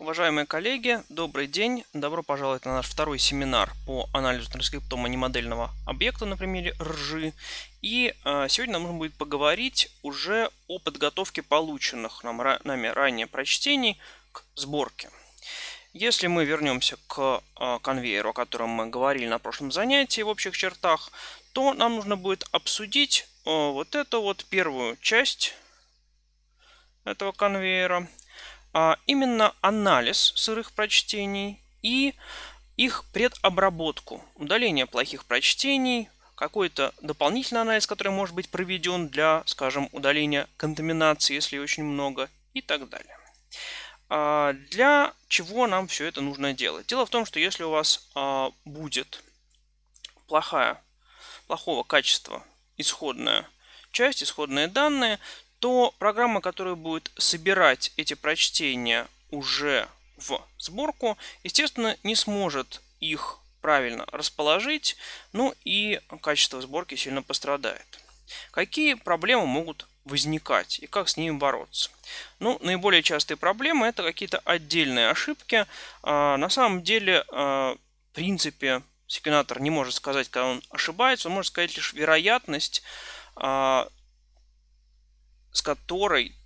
Уважаемые коллеги, добрый день. Добро пожаловать на наш второй семинар по анализу транскриптома немодельного объекта на примере ржи. И э, сегодня нам нужно будет поговорить уже о подготовке полученных нам, нами ранее прочтений к сборке. Если мы вернемся к э, конвейеру, о котором мы говорили на прошлом занятии в общих чертах, то нам нужно будет обсудить э, вот эту вот первую часть этого конвейера – а, именно анализ сырых прочтений и их предобработку, удаление плохих прочтений, какой-то дополнительный анализ, который может быть проведен для, скажем, удаления контаминации, если очень много, и так далее. А, для чего нам все это нужно делать? Дело в том, что если у вас а, будет плохая, плохого качества исходная часть, исходные данные, то программа, которая будет собирать эти прочтения уже в сборку, естественно, не сможет их правильно расположить, ну и качество сборки сильно пострадает. Какие проблемы могут возникать и как с ними бороться? Ну, наиболее частые проблемы это какие-то отдельные ошибки. А, на самом деле, а, в принципе, секвенатор не может сказать, когда он ошибается, он может сказать лишь вероятность а, с которой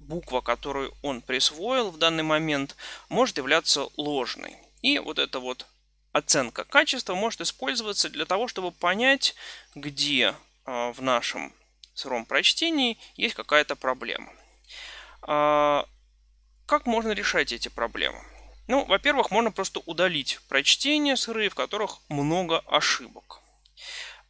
буква, которую он присвоил в данный момент, может являться ложной. И вот эта вот оценка качества может использоваться для того, чтобы понять, где а, в нашем сыром прочтении есть какая-то проблема. А, как можно решать эти проблемы? Ну, во-первых, можно просто удалить прочтения сырые, в которых много ошибок.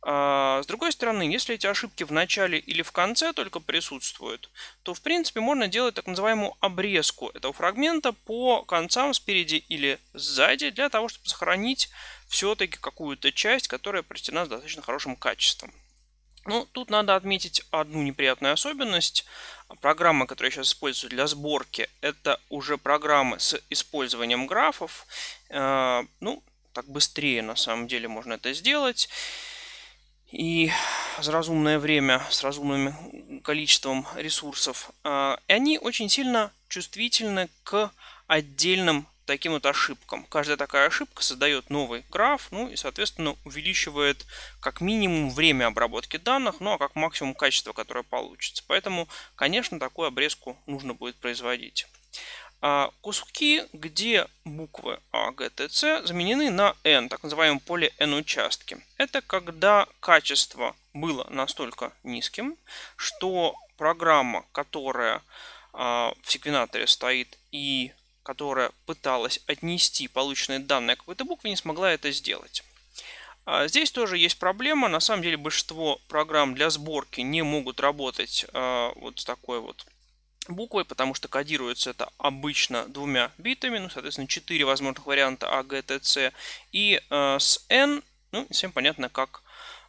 А, с другой стороны, если эти ошибки в начале или в конце только присутствуют, то в принципе можно делать так называемую обрезку этого фрагмента по концам спереди или сзади для того, чтобы сохранить все-таки какую-то часть, которая прочтена с достаточно хорошим качеством. Ну, тут надо отметить одну неприятную особенность. программа, которые я сейчас использую для сборки, это уже программы с использованием графов. Э, ну, так быстрее на самом деле можно это сделать и с разумное время с разумным количеством ресурсов, а, и они очень сильно чувствительны к отдельным таким вот ошибкам. Каждая такая ошибка создает новый граф, ну и, соответственно, увеличивает как минимум время обработки данных, ну а как максимум качество, которое получится. Поэтому, конечно, такую обрезку нужно будет производить. А, куски, где буквы А, Г, Т, С заменены на N, так называемом поле N-участки. Это когда качество было настолько низким, что программа, которая а, в секвенаторе стоит и которая пыталась отнести полученные данные к какой-то букве, не смогла это сделать. А, здесь тоже есть проблема. На самом деле большинство программ для сборки не могут работать вот с такой вот буквой, потому что кодируется это обычно двумя битами, ну, соответственно, четыре возможных варианта А, Г, Т, С и э, с N, ну, всем понятно, как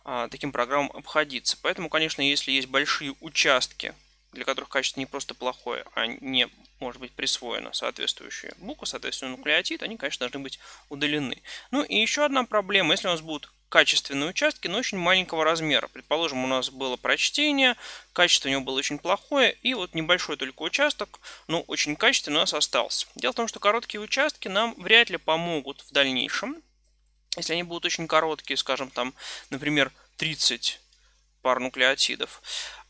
э, таким программам обходиться. Поэтому, конечно, если есть большие участки, для которых качество не просто плохое, а не может быть присвоена соответствующая буква, соответственно, нуклеотид, они, конечно, должны быть удалены. Ну и еще одна проблема, если у нас будут качественные участки, но очень маленького размера. Предположим, у нас было прочтение, качество у него было очень плохое, и вот небольшой только участок, но очень качественный у нас остался. Дело в том, что короткие участки нам вряд ли помогут в дальнейшем. Если они будут очень короткие, скажем, там, например, 30 пар нуклеотидов,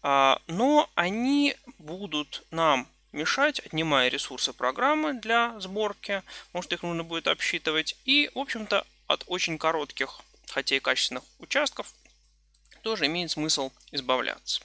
а, но они будут нам мешать, отнимая ресурсы программы для сборки, может их нужно будет обсчитывать, и, в общем-то, от очень коротких хотя и качественных участков, тоже имеет смысл избавляться.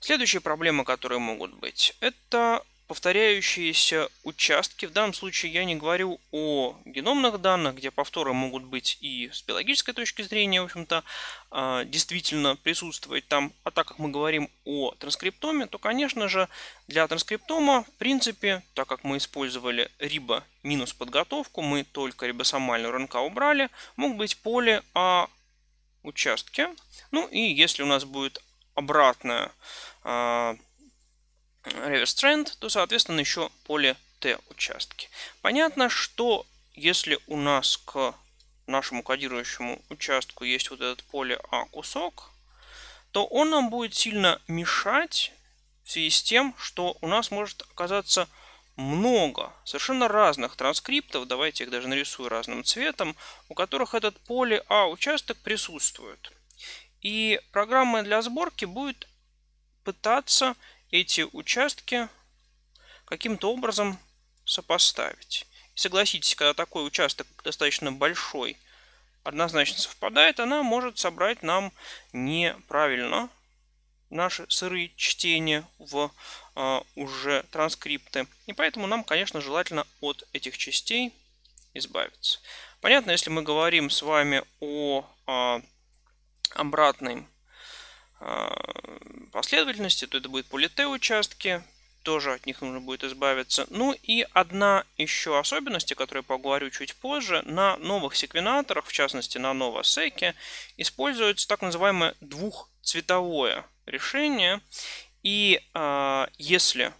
Следующая проблема, которые могут быть, это повторяющиеся участки. В данном случае я не говорю о геномных данных, где повторы могут быть и с биологической точки зрения, в общем-то, а, действительно присутствовать там. А так как мы говорим о транскриптоме, то, конечно же, для транскриптома, в принципе, так как мы использовали риба минус подготовку, мы только рибосомальную РНК убрали, мог быть поле А участки Ну и если у нас будет обратная а, reverse trend, то, соответственно, еще поле T участки. Понятно, что если у нас к нашему кодирующему участку есть вот этот поле А кусок, то он нам будет сильно мешать в связи с тем, что у нас может оказаться много совершенно разных транскриптов, давайте их даже нарисую разным цветом, у которых этот поле А участок присутствует. И программа для сборки будет пытаться эти участки каким-то образом сопоставить. И согласитесь, когда такой участок достаточно большой однозначно совпадает, она может собрать нам неправильно наши сырые чтения в э, уже транскрипты. И поэтому нам, конечно, желательно от этих частей избавиться. Понятно, если мы говорим с вами о э, обратной а, последовательности, то это будет полите участки, тоже от них нужно будет избавиться. Ну и одна еще особенность, о которой я поговорю чуть позже, на новых секвенаторах, в частности на новосеке, используется так называемое двухцветовое решение. И э, если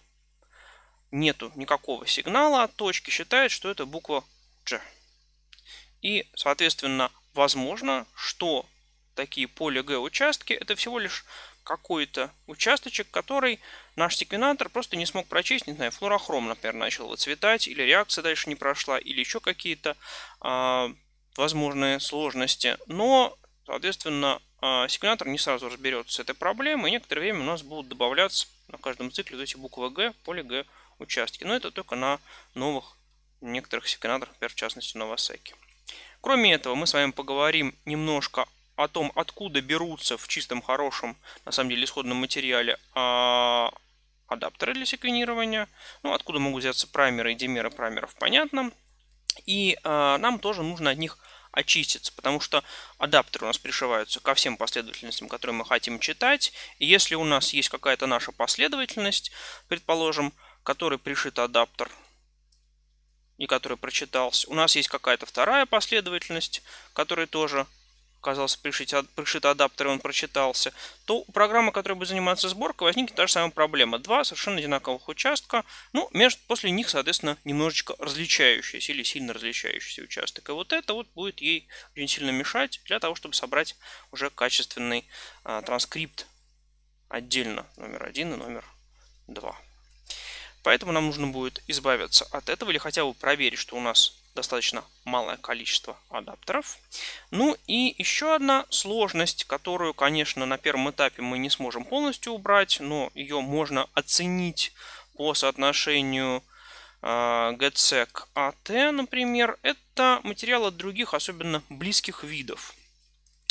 нету никакого сигнала от точки, считает, что это буква G. И, соответственно, возможно, что такие поле Г участки, это всего лишь какой-то участочек, который наш секвенатор просто не смог прочесть, не знаю, флорохром, например, начал выцветать, или реакция дальше не прошла, или еще какие-то а, возможные сложности. Но, соответственно, а, секвенатор не сразу разберется с этой проблемой, и некоторое время у нас будут добавляться на каждом цикле вот эти буквы Г, поле Г участки. Но это только на новых некоторых секвенаторах, например, в частности, на Новосеке. Кроме этого, мы с вами поговорим немножко о том, откуда берутся в чистом хорошем, на самом деле, исходном материале а, адаптеры для секвенирования, ну, откуда могут взяться праймеры и демеры праймеров, понятно. И а, нам тоже нужно от них очиститься, потому что адаптеры у нас пришиваются ко всем последовательностям, которые мы хотим читать. И если у нас есть какая-то наша последовательность, предположим, которой пришит адаптер, и который прочитался, у нас есть какая-то вторая последовательность, которая тоже оказался пришит, пришит адаптер, и он прочитался, то у программы, которая будет заниматься сборкой, возникнет та же самая проблема. Два совершенно одинаковых участка, ну, между, после них, соответственно, немножечко различающийся или сильно различающийся участок. И вот это вот будет ей очень сильно мешать для того, чтобы собрать уже качественный а, транскрипт отдельно номер один и номер два. Поэтому нам нужно будет избавиться от этого или хотя бы проверить, что у нас достаточно малое количество адаптеров. Ну и еще одна сложность, которую, конечно, на первом этапе мы не сможем полностью убрать, но ее можно оценить по соотношению GCEC а, AT, а например, это материалы других, особенно близких видов.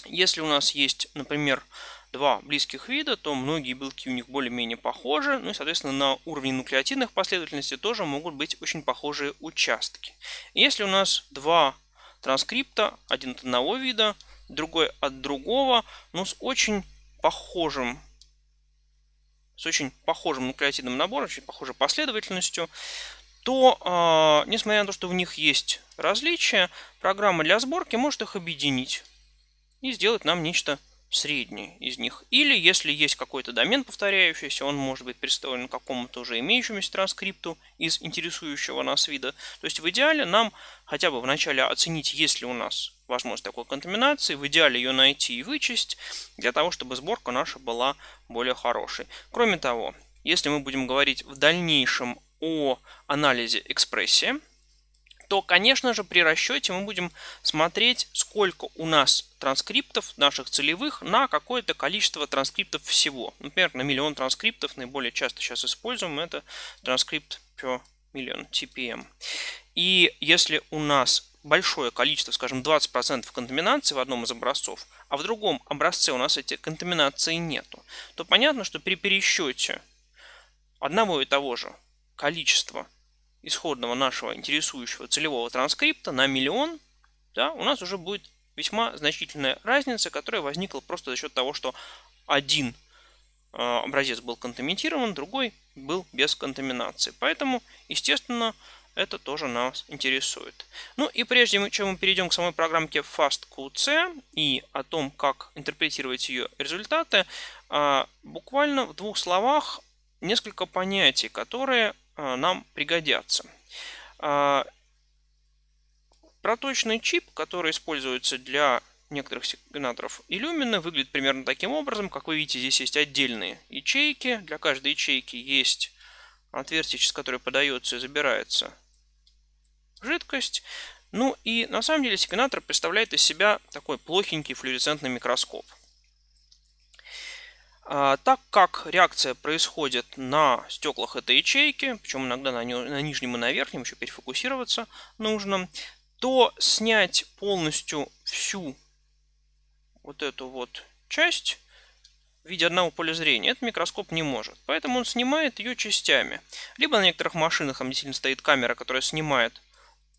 Если у нас есть, например, два близких вида, то многие белки у них более-менее похожи, ну и, соответственно, на уровне нуклеотидных последовательностей тоже могут быть очень похожие участки. Если у нас два транскрипта, один от одного вида, другой от другого, но ну, с очень похожим с очень похожим нуклеотидным набором, очень похожей последовательностью, то, э, несмотря на то, что в них есть различия, программа для сборки может их объединить и сделать нам нечто средний из них. Или если есть какой-то домен повторяющийся, он может быть представлен какому-то уже имеющемуся транскрипту из интересующего нас вида. То есть в идеале нам хотя бы вначале оценить, есть ли у нас возможность такой контаминации, в идеале ее найти и вычесть, для того, чтобы сборка наша была более хорошей. Кроме того, если мы будем говорить в дальнейшем о анализе экспрессии, то, конечно же, при расчете мы будем смотреть, сколько у нас транскриптов наших целевых на какое-то количество транскриптов всего. Например, на миллион транскриптов наиболее часто сейчас используем это транскрипт per миллион TPM. И если у нас большое количество, скажем, 20% контаминации в одном из образцов, а в другом образце у нас эти контаминации нету, то понятно, что при пересчете одного и того же количества исходного нашего интересующего целевого транскрипта на миллион, да, у нас уже будет весьма значительная разница, которая возникла просто за счет того, что один э, образец был контаминирован, другой был без контаминации. Поэтому, естественно, это тоже нас интересует. Ну и прежде чем мы перейдем к самой программке FastQC и о том, как интерпретировать ее результаты, э, буквально в двух словах несколько понятий, которые Э, нам пригодятся. А, проточный чип, который используется для некоторых сигнаторов Illumina, выглядит примерно таким образом. Как вы видите, здесь есть отдельные ячейки. Для каждой ячейки есть отверстие, через которое подается и забирается жидкость. Ну и на самом деле сигнатор представляет из себя такой плохенький флуоресцентный микроскоп – а, так как реакция происходит на стеклах этой ячейки, причем иногда на, нижнем и на верхнем, еще перефокусироваться нужно, то снять полностью всю вот эту вот часть в виде одного поля зрения этот микроскоп не может. Поэтому он снимает ее частями. Либо на некоторых машинах там действительно стоит камера, которая снимает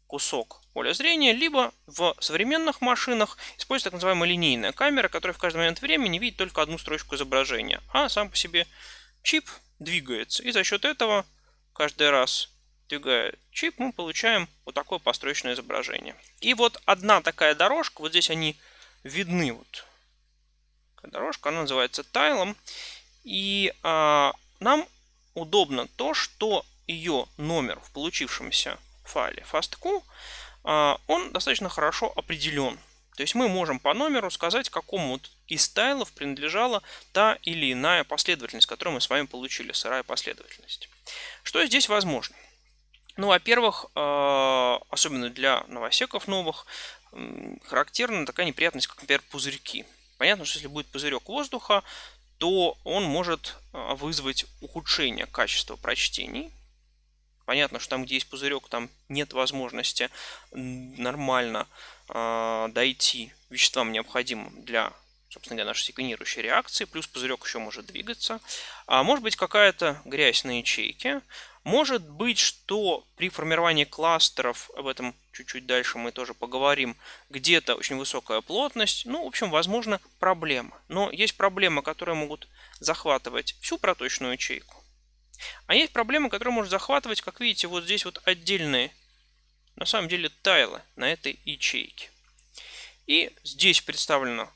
кусок поле зрения, либо в современных машинах используется так называемая линейная камера, которая в каждый момент времени видит только одну строчку изображения, а сам по себе чип двигается. И за счет этого каждый раз двигая чип, мы получаем вот такое построечное изображение. И вот одна такая дорожка, вот здесь они видны. Вот. дорожка, она называется тайлом. И а, нам удобно то, что ее номер в получившемся файле FastQ а, он достаточно хорошо определен. То есть мы можем по номеру сказать, какому из тайлов принадлежала та или иная последовательность, которую мы с вами получили, сырая последовательность. Что здесь возможно? Ну, во-первых, а, особенно для новосеков новых, характерна такая неприятность, как, например, пузырьки. Понятно, что если будет пузырек воздуха, то он может а, вызвать ухудшение качества прочтений. Понятно, что там, где есть пузырек, там нет возможности нормально э, дойти веществам необходимым для собственно для нашей секвенирующей реакции, плюс пузырек еще может двигаться. А может быть какая-то грязь на ячейке. Может быть, что при формировании кластеров, об этом чуть-чуть дальше мы тоже поговорим, где-то очень высокая плотность. Ну, в общем, возможно, проблема. Но есть проблемы, которые могут захватывать всю проточную ячейку, а есть проблема, которые может захватывать, как видите, вот здесь вот отдельные, на самом деле, тайлы на этой ячейке. И здесь представлена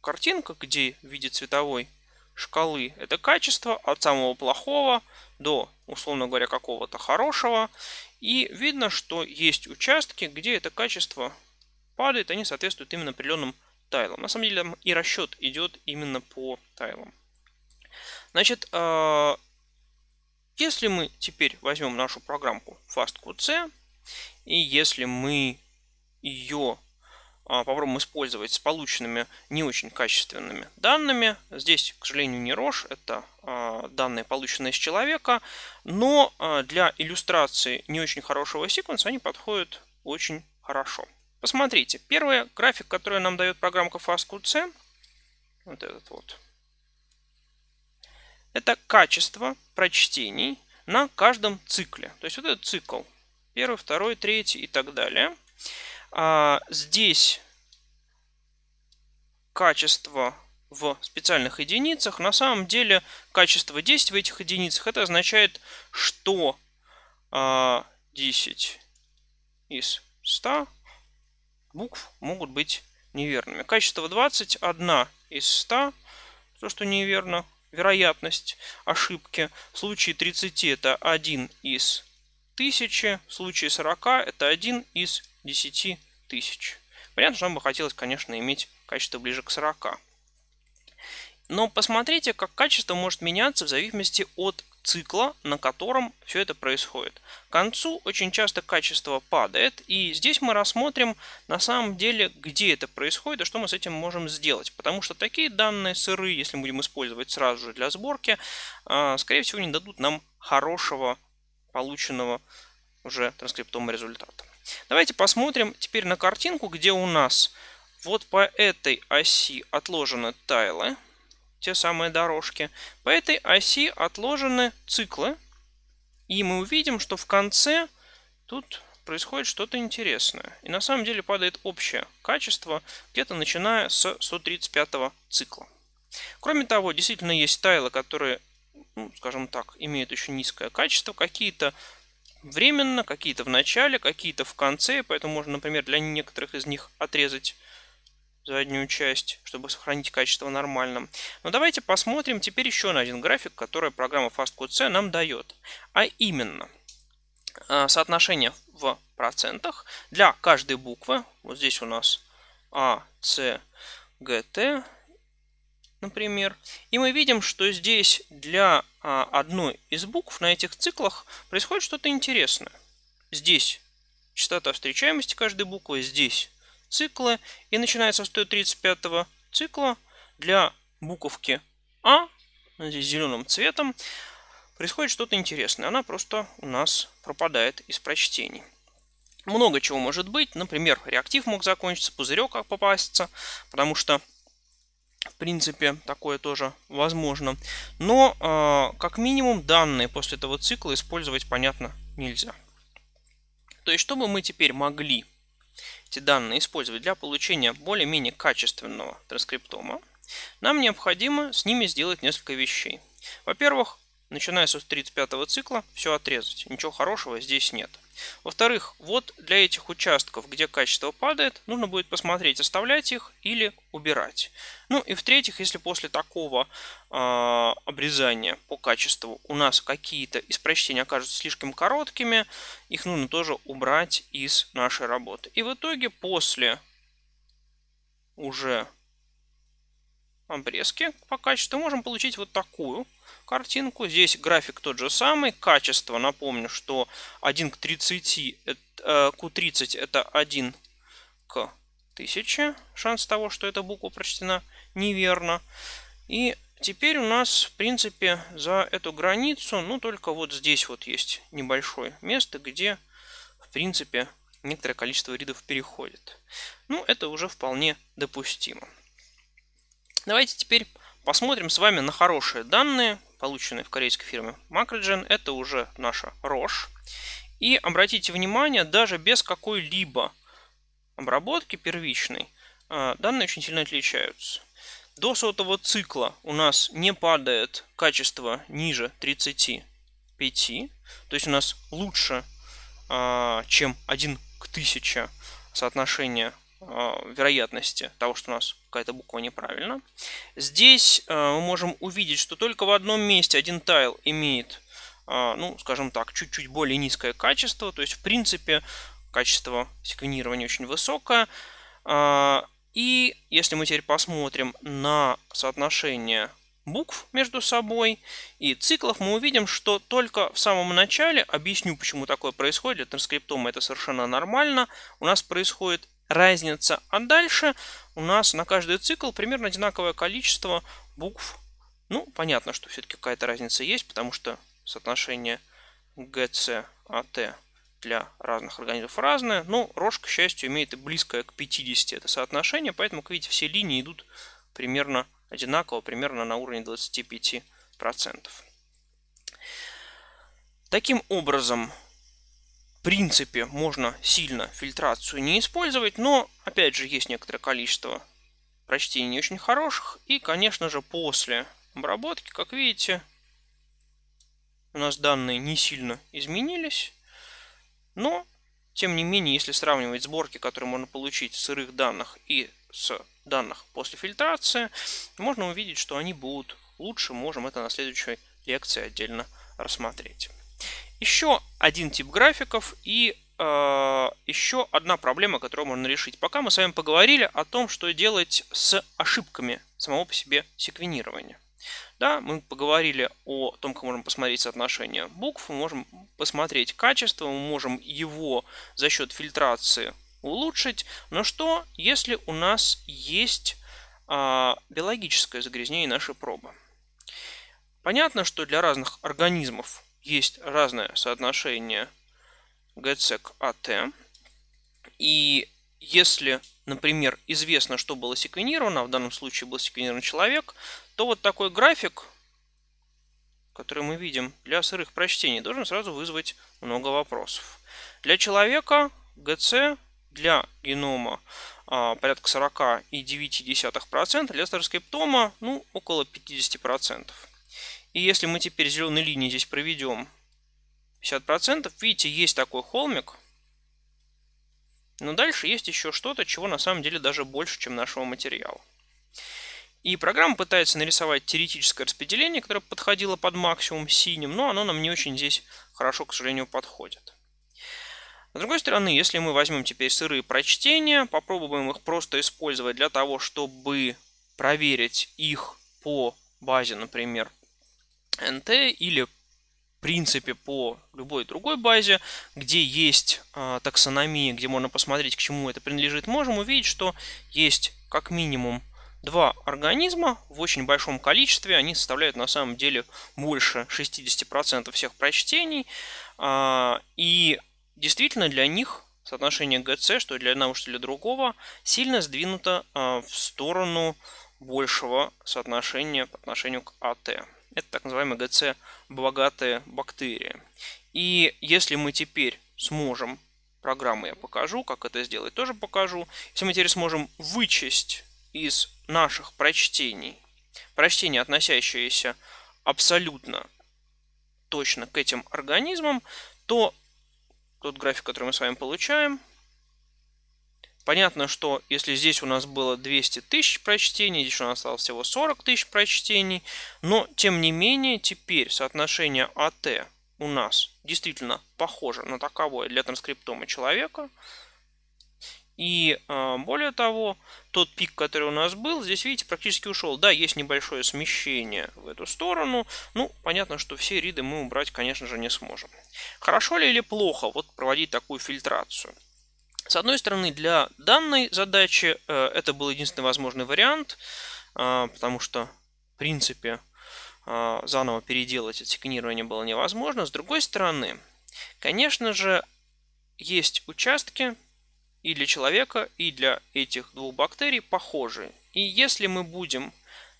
картинка, где в виде цветовой шкалы это качество от самого плохого до, условно говоря, какого-то хорошего. И видно, что есть участки, где это качество падает, они соответствуют именно определенным тайлам. На самом деле там и расчет идет именно по тайлам. Значит, а, если мы теперь возьмем нашу программку FastQC, и если мы ее а, попробуем использовать с полученными не очень качественными данными. Здесь, к сожалению, не рож, это а, данные, полученные с человека, но а, для иллюстрации не очень хорошего секвенса они подходят очень хорошо. Посмотрите, первый график, который нам дает программка FastQC, вот этот вот, это качество прочтений на каждом цикле. То есть вот этот цикл. Первый, второй, третий и так далее. А здесь качество в специальных единицах. На самом деле качество 10 в этих единицах это означает, что 10 а, из 100 букв могут быть неверными. Качество 20 1 из 100. То, что неверно, Вероятность ошибки в случае 30 это 1 из 1000, в случае 40 это 1 из 10 тысяч. Понятно, что нам бы хотелось, конечно, иметь качество ближе к 40. Но посмотрите, как качество может меняться в зависимости от цикла, на котором все это происходит. К концу очень часто качество падает, и здесь мы рассмотрим на самом деле, где это происходит и что мы с этим можем сделать. Потому что такие данные сыры, если мы будем использовать сразу же для сборки, а, скорее всего не дадут нам хорошего полученного уже транскриптом результата. Давайте посмотрим теперь на картинку, где у нас вот по этой оси отложены тайлы – те самые дорожки. По этой оси отложены циклы. И мы увидим, что в конце тут происходит что-то интересное. И на самом деле падает общее качество, где-то начиная с 135 цикла. Кроме того, действительно есть тайлы, которые, ну, скажем так, имеют еще низкое качество. Какие-то временно, какие-то в начале, какие-то в конце. Поэтому можно, например, для некоторых из них отрезать заднюю часть, чтобы сохранить качество нормальным. Но давайте посмотрим теперь еще на один график, который программа FastQC нам дает. А именно, э, соотношение в процентах для каждой буквы. Вот здесь у нас А, С, Г, Т, например. И мы видим, что здесь для а, одной из букв на этих циклах происходит что-то интересное. Здесь частота встречаемости каждой буквы, здесь циклы. И начиная со 135 цикла для буковки А, здесь зеленым цветом, происходит что-то интересное. Она просто у нас пропадает из прочтений. Много чего может быть. Например, реактив мог закончиться, пузырек как попасться, потому что в принципе, такое тоже возможно. Но, э, как минимум, данные после этого цикла использовать, понятно, нельзя. То есть, чтобы мы теперь могли эти данные использовать для получения более-менее качественного транскриптома, нам необходимо с ними сделать несколько вещей. Во-первых, начиная со 35 цикла, все отрезать. Ничего хорошего здесь нет. Во-вторых, вот для этих участков, где качество падает, нужно будет посмотреть, оставлять их или убирать. Ну и в-третьих, если после такого э, обрезания по качеству у нас какие-то из прочтений окажутся слишком короткими, их нужно тоже убрать из нашей работы. И в итоге после уже обрезки по качеству, можем получить вот такую картинку. Здесь график тот же самый. Качество, напомню, что 1 к 30, Q30 э, это 1 к 1000. Шанс того, что эта буква прочтена неверно. И теперь у нас, в принципе, за эту границу, ну только вот здесь вот есть небольшое место, где, в принципе, некоторое количество ридов переходит. Ну, это уже вполне допустимо. Давайте теперь посмотрим с вами на хорошие данные, полученные в корейской фирме Macrogen. Это уже наша Roche. И обратите внимание, даже без какой-либо обработки первичной, а, данные очень сильно отличаются. До сотого цикла у нас не падает качество ниже 35, то есть у нас лучше, а, чем 1 к 1000 соотношение Э, вероятности того, что у нас какая-то буква неправильно. Здесь э, мы можем увидеть, что только в одном месте один тайл имеет, э, ну, скажем так, чуть-чуть более низкое качество. То есть, в принципе, качество секвенирования очень высокое. И если мы теперь посмотрим на соотношение букв между собой и циклов, мы увидим, что только в самом начале, объясню, почему такое происходит, для транскриптома это совершенно нормально, у нас происходит разница. А дальше у нас на каждый цикл примерно одинаковое количество букв. Ну, понятно, что все-таки какая-то разница есть, потому что соотношение GC, AT а, для разных организмов разное, но рожь, к счастью, имеет и близкое к 50 это соотношение, поэтому, как видите, все линии идут примерно одинаково, примерно на уровне 25%. Таким образом, принципе можно сильно фильтрацию не использовать, но опять же есть некоторое количество прочтений не очень хороших. И, конечно же, после обработки, как видите, у нас данные не сильно изменились. Но, тем не менее, если сравнивать сборки, которые можно получить с сырых данных и с данных после фильтрации, можно увидеть, что они будут лучше. Можем это на следующей лекции отдельно рассмотреть. Еще один тип графиков и э, еще одна проблема, которую можно решить. Пока мы с вами поговорили о том, что делать с ошибками самого по себе секвенирования. Да, мы поговорили о том, как можем посмотреть соотношение букв, мы можем посмотреть качество, мы можем его за счет фильтрации улучшить. Но что, если у нас есть э, биологическое загрязнение нашей пробы? Понятно, что для разных организмов есть разное соотношение GSEC AT. И если, например, известно, что было секвенировано, а в данном случае был секвенирован человек, то вот такой график, который мы видим для сырых прочтений, должен сразу вызвать много вопросов. Для человека GC для генома а, порядка 49,9%, для староскриптома ну, около 50%. И если мы теперь зеленой линией здесь проведем 50%, видите, есть такой холмик. Но дальше есть еще что-то, чего на самом деле даже больше, чем нашего материала. И программа пытается нарисовать теоретическое распределение, которое подходило под максимум синим, но оно нам не очень здесь хорошо, к сожалению, подходит. С другой стороны, если мы возьмем теперь сырые прочтения, попробуем их просто использовать для того, чтобы проверить их по базе, например, nt или в принципе по любой другой базе, где есть э, таксономия, где можно посмотреть, к чему это принадлежит, можем увидеть, что есть как минимум два организма в очень большом количестве. Они составляют на самом деле больше 60% всех прочтений. Э, и действительно для них соотношение ГЦ, что для одного, что для другого, сильно сдвинуто э, в сторону большего соотношения по отношению к АТ. Это так называемые ГЦ-богатые бактерии. И если мы теперь сможем, программы я покажу, как это сделать, тоже покажу. Если мы теперь сможем вычесть из наших прочтений, прочтения, относящиеся абсолютно точно к этим организмам, то тот график, который мы с вами получаем, Понятно, что если здесь у нас было 200 тысяч прочтений, здесь у нас осталось всего 40 тысяч прочтений, но тем не менее теперь соотношение АТ у нас действительно похоже на таковое для транскриптома человека. И а, более того, тот пик, который у нас был, здесь, видите, практически ушел. Да, есть небольшое смещение в эту сторону. Ну, понятно, что все риды мы убрать, конечно же, не сможем. Хорошо ли или плохо вот проводить такую фильтрацию? С одной стороны, для данной задачи э, это был единственный возможный вариант, э, потому что, в принципе, э, заново переделать отсекнирование было невозможно. С другой стороны, конечно же, есть участки и для человека, и для этих двух бактерий похожие. И если мы будем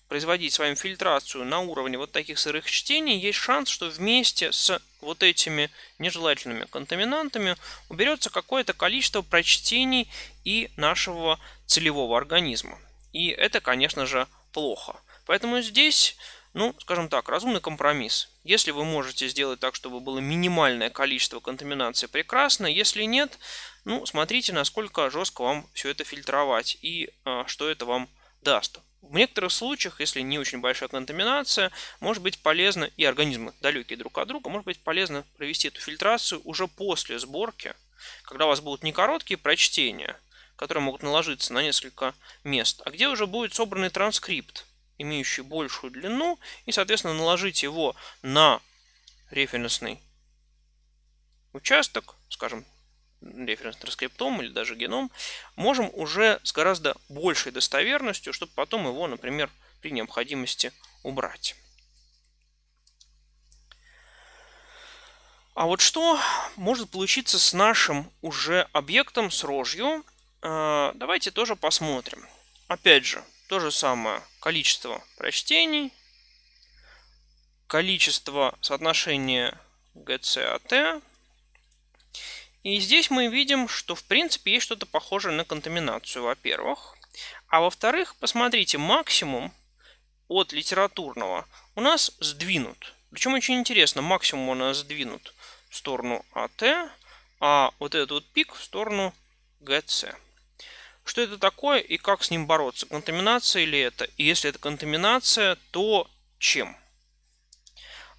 производить с вами фильтрацию на уровне вот таких сырых чтений, есть шанс, что вместе с вот этими нежелательными контаминантами уберется какое-то количество прочтений и нашего целевого организма. И это, конечно же, плохо. Поэтому здесь, ну, скажем так, разумный компромисс. Если вы можете сделать так, чтобы было минимальное количество контаминации, прекрасно. Если нет, ну, смотрите, насколько жестко вам все это фильтровать и э, что это вам даст. В некоторых случаях, если не очень большая контаминация, может быть полезно, и организмы далекие друг от друга, может быть полезно провести эту фильтрацию уже после сборки, когда у вас будут не короткие прочтения, которые могут наложиться на несколько мест, а где уже будет собранный транскрипт, имеющий большую длину, и, соответственно, наложить его на референсный участок, скажем, референс транскриптом или даже геном, можем уже с гораздо большей достоверностью, чтобы потом его, например, при необходимости убрать. А вот что может получиться с нашим уже объектом, с рожью, э, давайте тоже посмотрим. Опять же, то же самое количество прочтений, количество соотношения GCAT, и здесь мы видим, что в принципе есть что-то похожее на контаминацию, во-первых. А во-вторых, посмотрите, максимум от литературного у нас сдвинут. Причем очень интересно, максимум у нас сдвинут в сторону АТ, а вот этот вот пик в сторону ГЦ. Что это такое и как с ним бороться? Контаминация или это? И если это контаминация, то чем?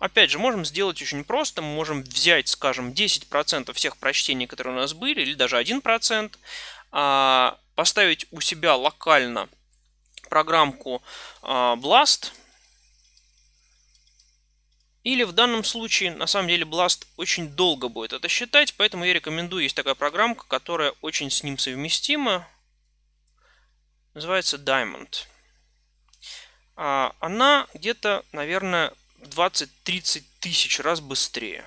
Опять же, можем сделать очень просто. Мы можем взять, скажем, 10% всех прочтений, которые у нас были, или даже 1%, а, поставить у себя локально программку а, Blast. Или в данном случае, на самом деле, Blast очень долго будет это считать, поэтому я рекомендую, есть такая программка, которая очень с ним совместима. Называется Diamond. А, она где-то, наверное, 20-30 тысяч раз быстрее.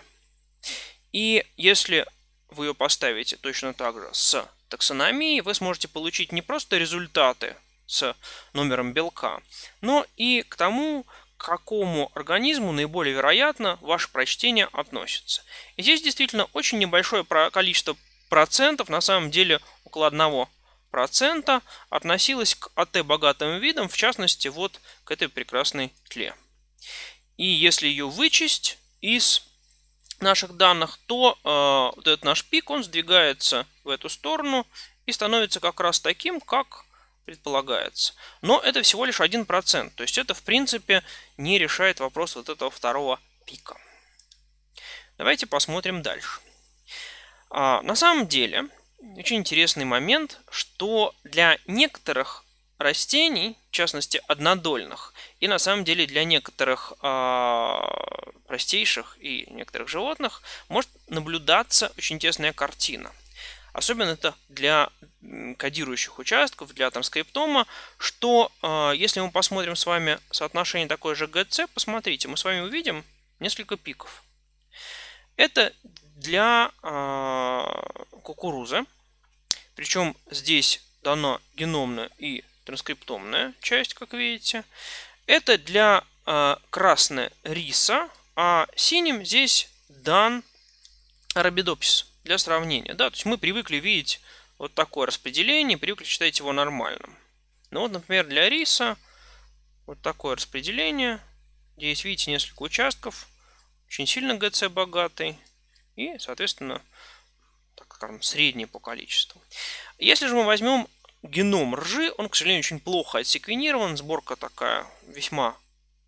И если вы ее поставите точно так же с таксономией, вы сможете получить не просто результаты с номером белка, но и к тому, к какому организму наиболее вероятно ваше прочтение относится. И здесь действительно очень небольшое количество процентов, на самом деле около одного процента, относилось к АТ богатым видам, в частности вот к этой прекрасной тле. И если ее вычесть из наших данных, то э, вот этот наш пик, он сдвигается в эту сторону и становится как раз таким, как предполагается. Но это всего лишь 1%. То есть это, в принципе, не решает вопрос вот этого второго пика. Давайте посмотрим дальше. А, на самом деле, очень интересный момент, что для некоторых растений, в частности однодольных, и на самом деле для некоторых э, а, простейших и некоторых животных может наблюдаться очень тесная картина. Особенно это для кодирующих участков, для там скриптома, что э, если мы посмотрим с вами соотношение такой же ГЦ, посмотрите, мы с вами увидим несколько пиков. Это для э, кукурузы, причем здесь дано геномное и транскриптомная часть, как видите. Это для э, а, красной риса, а синим здесь дан арабидопсис для сравнения. Да? То есть мы привыкли видеть вот такое распределение, привыкли считать его нормальным. Ну вот, например, для риса вот такое распределение. Здесь, видите, несколько участков. Очень сильно ГЦ богатый. И, соответственно, так скажем, средний по количеству. Если же мы возьмем геном ржи, он, к сожалению, очень плохо отсеквенирован, сборка такая весьма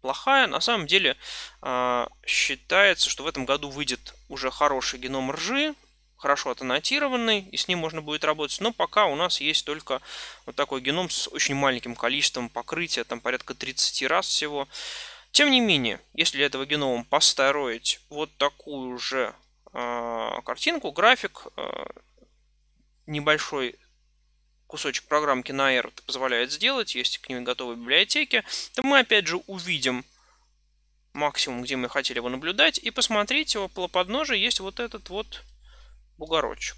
плохая. На самом деле а, считается, что в этом году выйдет уже хороший геном ржи, хорошо отаннотированный, и с ним можно будет работать. Но пока у нас есть только вот такой геном с очень маленьким количеством покрытия, там порядка 30 раз всего. Тем не менее, если для этого генома построить вот такую же э, картинку, график, э, небольшой кусочек программки на R это позволяет сделать, есть к ним готовые библиотеки, то мы опять же увидим максимум, где мы хотели его наблюдать, и посмотрите, около подножия есть вот этот вот бугорочек.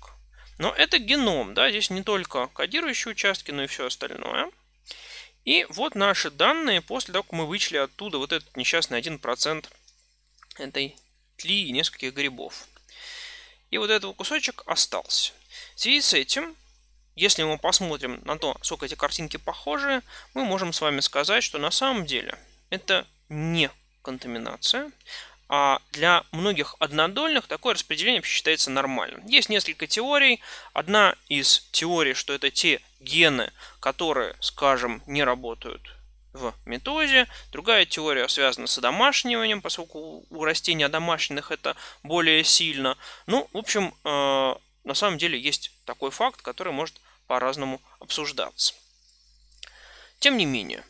Но это геном, да, здесь не только кодирующие участки, но и все остальное. И вот наши данные после того, как мы вычли оттуда вот этот несчастный 1% этой тли и нескольких грибов. И вот этот кусочек остался. В связи с этим если мы посмотрим на то, сколько эти картинки похожи, мы можем с вами сказать, что на самом деле это не контаминация, а для многих однодольных такое распределение считается нормальным. Есть несколько теорий. Одна из теорий, что это те гены, которые, скажем, не работают в метозе. Другая теория связана с одомашниванием, поскольку у растений одомашненных это более сильно. Ну, в общем, э, на самом деле есть такой факт, который может по-разному обсуждаться. Тем не менее,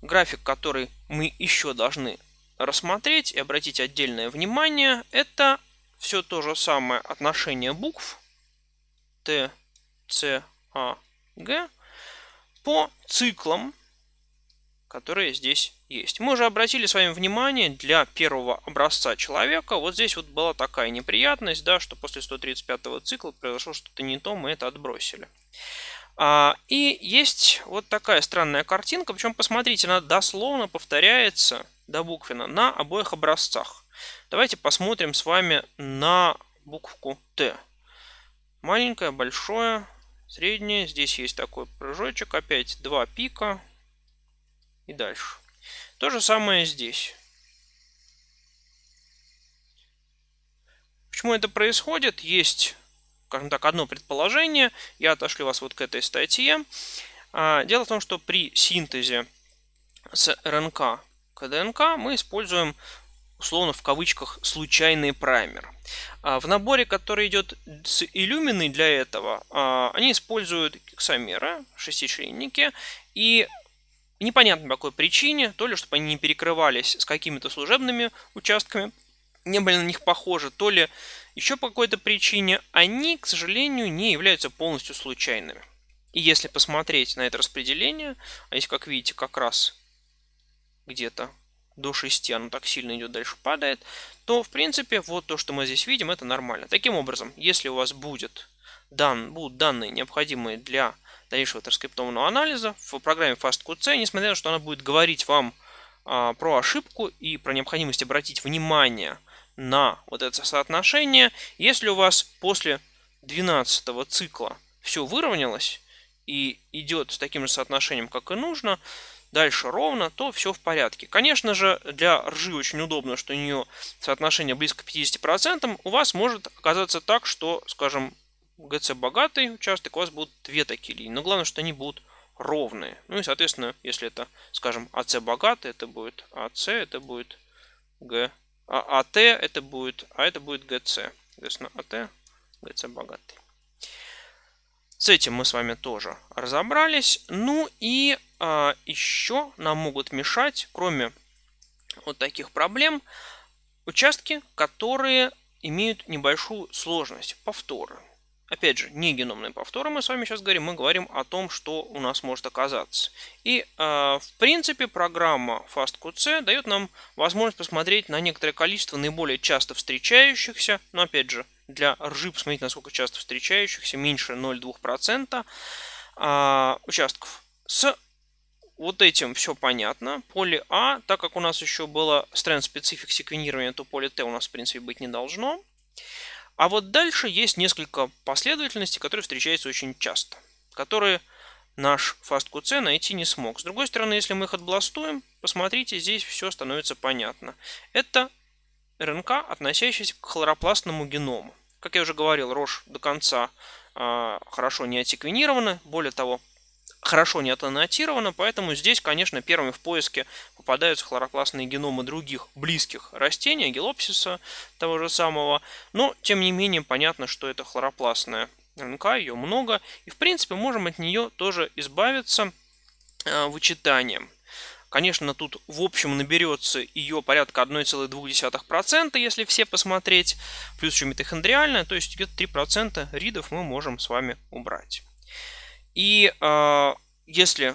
график, который мы еще должны рассмотреть и обратить отдельное внимание, это все то же самое отношение букв Т, С, А, Г по циклам которые здесь есть. Мы уже обратили с вами внимание для первого образца человека. Вот здесь вот была такая неприятность, да, что после 135-го цикла произошло что-то не то, мы это отбросили. А, и есть вот такая странная картинка, причем посмотрите, она дословно повторяется до буквина на обоих образцах. Давайте посмотрим с вами на букву Т. Маленькое, большое, среднее. Здесь есть такой прыжочек, опять два пика, и дальше. То же самое здесь. Почему это происходит? Есть, скажем так, одно предположение. Я отошлю вас вот к этой статье. А, дело в том, что при синтезе с РНК к ДНК мы используем условно в кавычках случайный праймер. А, в наборе, который идет с иллюминой для этого, а, они используют кексомеры, шестичленники, и и непонятно по какой причине, то ли чтобы они не перекрывались с какими-то служебными участками, не были на них похожи, то ли еще по какой-то причине, они, к сожалению, не являются полностью случайными. И если посмотреть на это распределение, а здесь, как видите, как раз где-то до 6, оно так сильно идет, дальше падает, то, в принципе, вот то, что мы здесь видим, это нормально. Таким образом, если у вас будет дан, будут данные, необходимые для дальнейшего транскриптованного анализа в программе FastQC, несмотря на то, что она будет говорить вам а, про ошибку и про необходимость обратить внимание на вот это соотношение. Если у вас после 12 цикла все выровнялось и идет с таким же соотношением, как и нужно, дальше ровно, то все в порядке. Конечно же, для ржи очень удобно, что у нее соотношение близко к 50%. У вас может оказаться так, что, скажем, ГЦ богатый участок, у вас будут две такие линии. Но главное, что они будут ровные. Ну и, соответственно, если это, скажем, АЦ богатый, это будет АЦ, это будет Г. А АТ это будет, а это будет ГЦ. Соответственно, АТ, ГЦ богатый. С этим мы с вами тоже разобрались. Ну и а, еще нам могут мешать, кроме вот таких проблем, участки, которые имеют небольшую сложность, повторы. Опять же, не геномные повторы мы с вами сейчас говорим, мы говорим о том, что у нас может оказаться. И, а, в принципе, программа FastQC дает нам возможность посмотреть на некоторое количество наиболее часто встречающихся, но, опять же, для RGIP, посмотреть, насколько часто встречающихся, меньше 0,2% а, участков. С вот этим все понятно. Поле А, так как у нас еще было strand специфик секвенирования, то поле Т у нас, в принципе, быть не должно. А вот дальше есть несколько последовательностей, которые встречаются очень часто, которые наш FASTQC найти не смог. С другой стороны, если мы их отбластуем, посмотрите, здесь все становится понятно. Это РНК, относящаяся к хлоропластному геному. Как я уже говорил, рожь до конца э, хорошо не отсеквенирована. Более того, хорошо не отаннотировано, поэтому здесь, конечно, первыми в поиске попадаются хлоропластные геномы других близких растений, гелопсиса того же самого, но, тем не менее, понятно, что это хлоропластная РНК, ее много, и, в принципе, можем от нее тоже избавиться э, вычитанием. Конечно, тут в общем наберется ее порядка 1,2%, если все посмотреть, плюс еще митохондриальная, то есть где-то 3% ридов мы можем с вами убрать. И э, если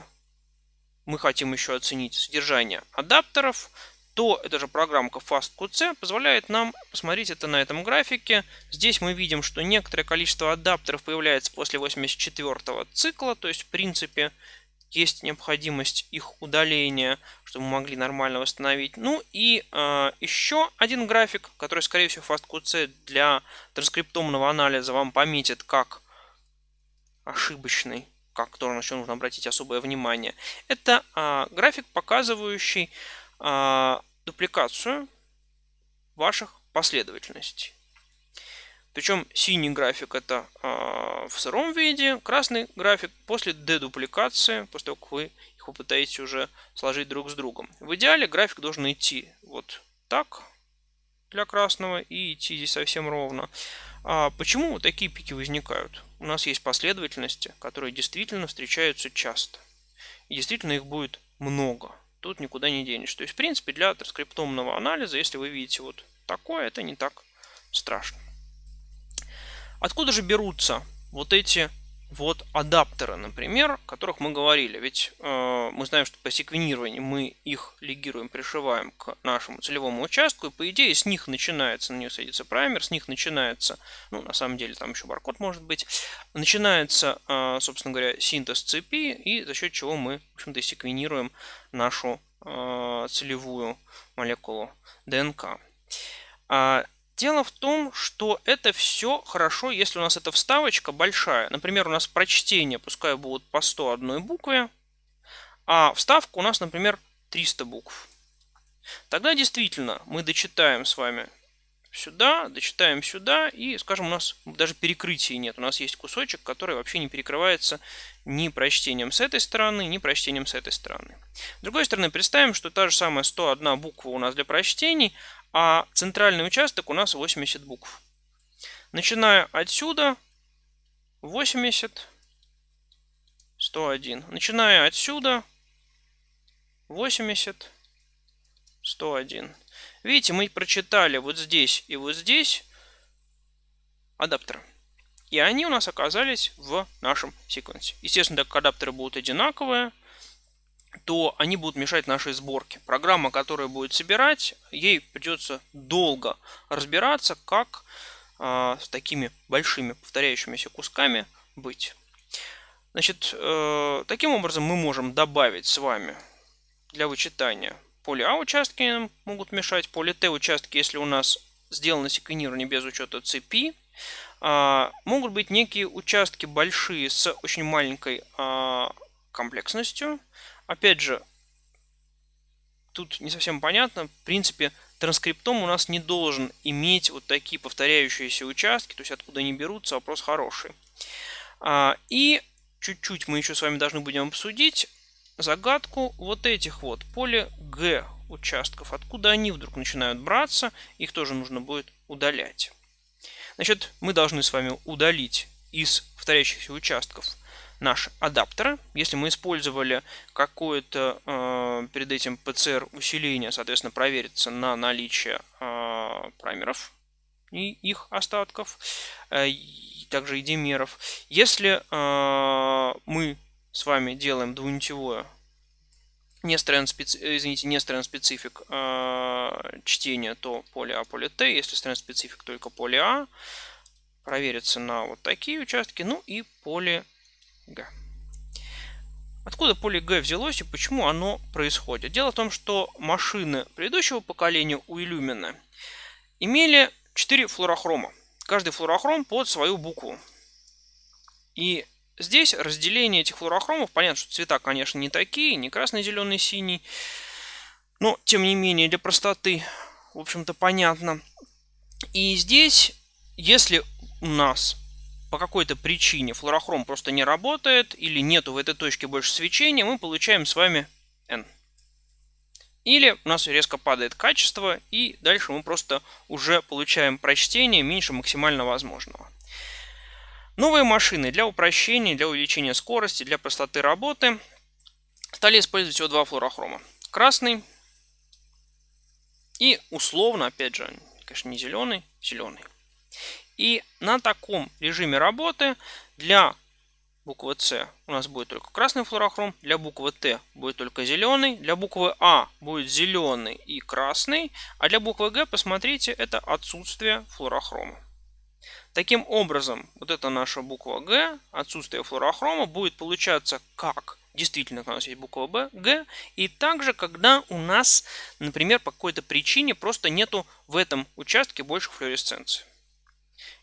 мы хотим еще оценить содержание адаптеров, то эта же программка FastQC позволяет нам посмотреть это на этом графике. Здесь мы видим, что некоторое количество адаптеров появляется после 84 цикла, то есть в принципе есть необходимость их удаления, чтобы мы могли нормально восстановить. Ну и э, еще один график, который, скорее всего, FastQC для транскриптомного анализа вам пометит как ошибочный, как, которому еще нужно обратить особое внимание. Это а, график, показывающий а, дупликацию ваших последовательностей. Причем синий график это а, в сыром виде, красный график после дедупликации, после того, как вы их попытаетесь уже сложить друг с другом. В идеале график должен идти вот так, для красного и идти здесь совсем ровно. А почему такие пики возникают? У нас есть последовательности, которые действительно встречаются часто. И действительно их будет много. Тут никуда не денешься. То есть, в принципе, для транскриптомного анализа, если вы видите вот такое, это не так страшно. Откуда же берутся вот эти вот адаптеры, например, о которых мы говорили. Ведь э, мы знаем, что по секвенированию мы их легируем, пришиваем к нашему целевому участку, и по идее с них начинается, на нее садится праймер, с них начинается, ну на самом деле там еще баркод может быть, начинается, э, собственно говоря, синтез цепи, и за счет чего мы, в общем-то, секвенируем нашу э, целевую молекулу ДНК. А Дело в том, что это все хорошо, если у нас эта вставочка большая. Например, у нас прочтение, пускай будут по 100 одной букве, а вставка у нас, например, 300 букв. Тогда действительно мы дочитаем с вами сюда, дочитаем сюда, и, скажем, у нас даже перекрытия нет. У нас есть кусочек, который вообще не перекрывается ни прочтением с этой стороны, ни прочтением с этой стороны. С другой стороны, представим, что та же самая 101 буква у нас для прочтений, а центральный участок у нас 80 букв. Начиная отсюда 80, 101. Начиная отсюда 80, 101. Видите, мы прочитали вот здесь и вот здесь адаптеры И они у нас оказались в нашем секвенсе. Естественно, так как адаптеры будут одинаковые – то они будут мешать нашей сборке. Программа, которая будет собирать, ей придется долго разбираться, как э, с такими большими повторяющимися кусками быть. Значит, э, таким образом мы можем добавить с вами для вычитания поле А участки могут мешать, поле Т участки, если у нас сделано секвенирование без учета цепи, э, могут быть некие участки большие с очень маленькой э, комплексностью, Опять же, тут не совсем понятно. В принципе, транскриптом у нас не должен иметь вот такие повторяющиеся участки, то есть откуда они берутся, вопрос хороший. А, и чуть-чуть мы еще с вами должны будем обсудить загадку вот этих вот поле Г участков. Откуда они вдруг начинают браться, их тоже нужно будет удалять. Значит, мы должны с вами удалить из повторяющихся участков наш адаптеры. Если мы использовали какое-то э, перед этим ПЦР усиление, соответственно, проверится на наличие э, праймеров и их остатков, э, и также и димеров. Если э, мы с вами делаем двунитевое не стран-специфик, э, извините, не стран-специфик э, чтения, то поле А, поле Т. Если стран-специфик, только поле А. Проверится на вот такие участки. Ну и поле Г. Откуда поле Г взялось и почему оно происходит? Дело в том, что машины предыдущего поколения у Illumina имели 4 флуорохрома. Каждый флуорохром под свою букву. И здесь разделение этих флуорохромов, понятно, что цвета, конечно, не такие, не красный, зеленый, синий, но, тем не менее, для простоты, в общем-то, понятно. И здесь, если у нас по какой-то причине флуорохром просто не работает или нету в этой точке больше свечения, мы получаем с вами N. Или у нас резко падает качество, и дальше мы просто уже получаем прочтение меньше максимально возможного. Новые машины для упрощения, для увеличения скорости, для простоты работы стали использовать всего два флуорохрома: Красный и условно, опять же, конечно, не зеленый, зеленый. И на таком режиме работы для буквы С у нас будет только красный флорохром, для буквы Т будет только зеленый, для буквы А будет зеленый и красный, а для буквы Г, посмотрите, это отсутствие флорохрома. Таким образом, вот эта наша буква Г, отсутствие флорохрома, будет получаться как действительно, когда у нас есть буква Б, Г, и также, когда у нас, например, по какой-то причине просто нету в этом участке больше флуоресценции.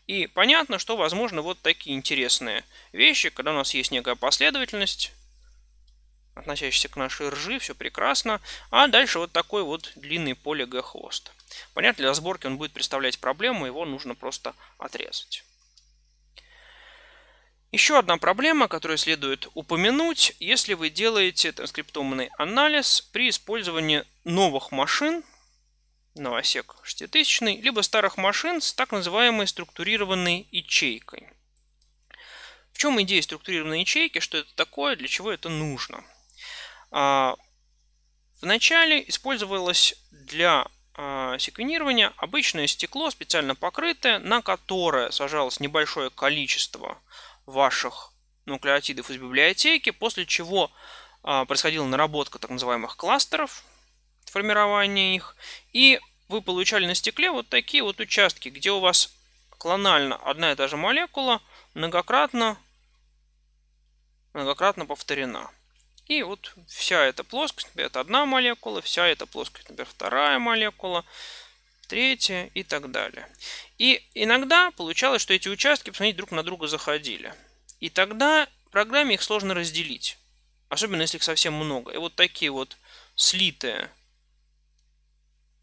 И понятно, что возможно вот такие интересные вещи, когда у нас есть некая последовательность, относящаяся к нашей ржи, все прекрасно. А дальше вот такой вот длинный полего-хвост. Понятно, для сборки он будет представлять проблему, его нужно просто отрезать. Еще одна проблема, которую следует упомянуть, если вы делаете транскриптомный анализ при использовании новых машин, новосек шеститысячный либо старых машин с так называемой структурированной ячейкой. В чем идея структурированной ячейки, что это такое, для чего это нужно? А, вначале использовалось для а, секвенирования обычное стекло, специально покрытое, на которое сажалось небольшое количество ваших нуклеотидов из библиотеки, после чего а, происходила наработка так называемых кластеров, формирования их. И вы получали на стекле вот такие вот участки, где у вас клонально одна и та же молекула многократно, многократно повторена. И вот вся эта плоскость, например, это одна молекула, вся эта плоскость, например, вторая молекула, третья и так далее. И иногда получалось, что эти участки, посмотрите, друг на друга заходили. И тогда программе их сложно разделить. Особенно, если их совсем много. И вот такие вот слитые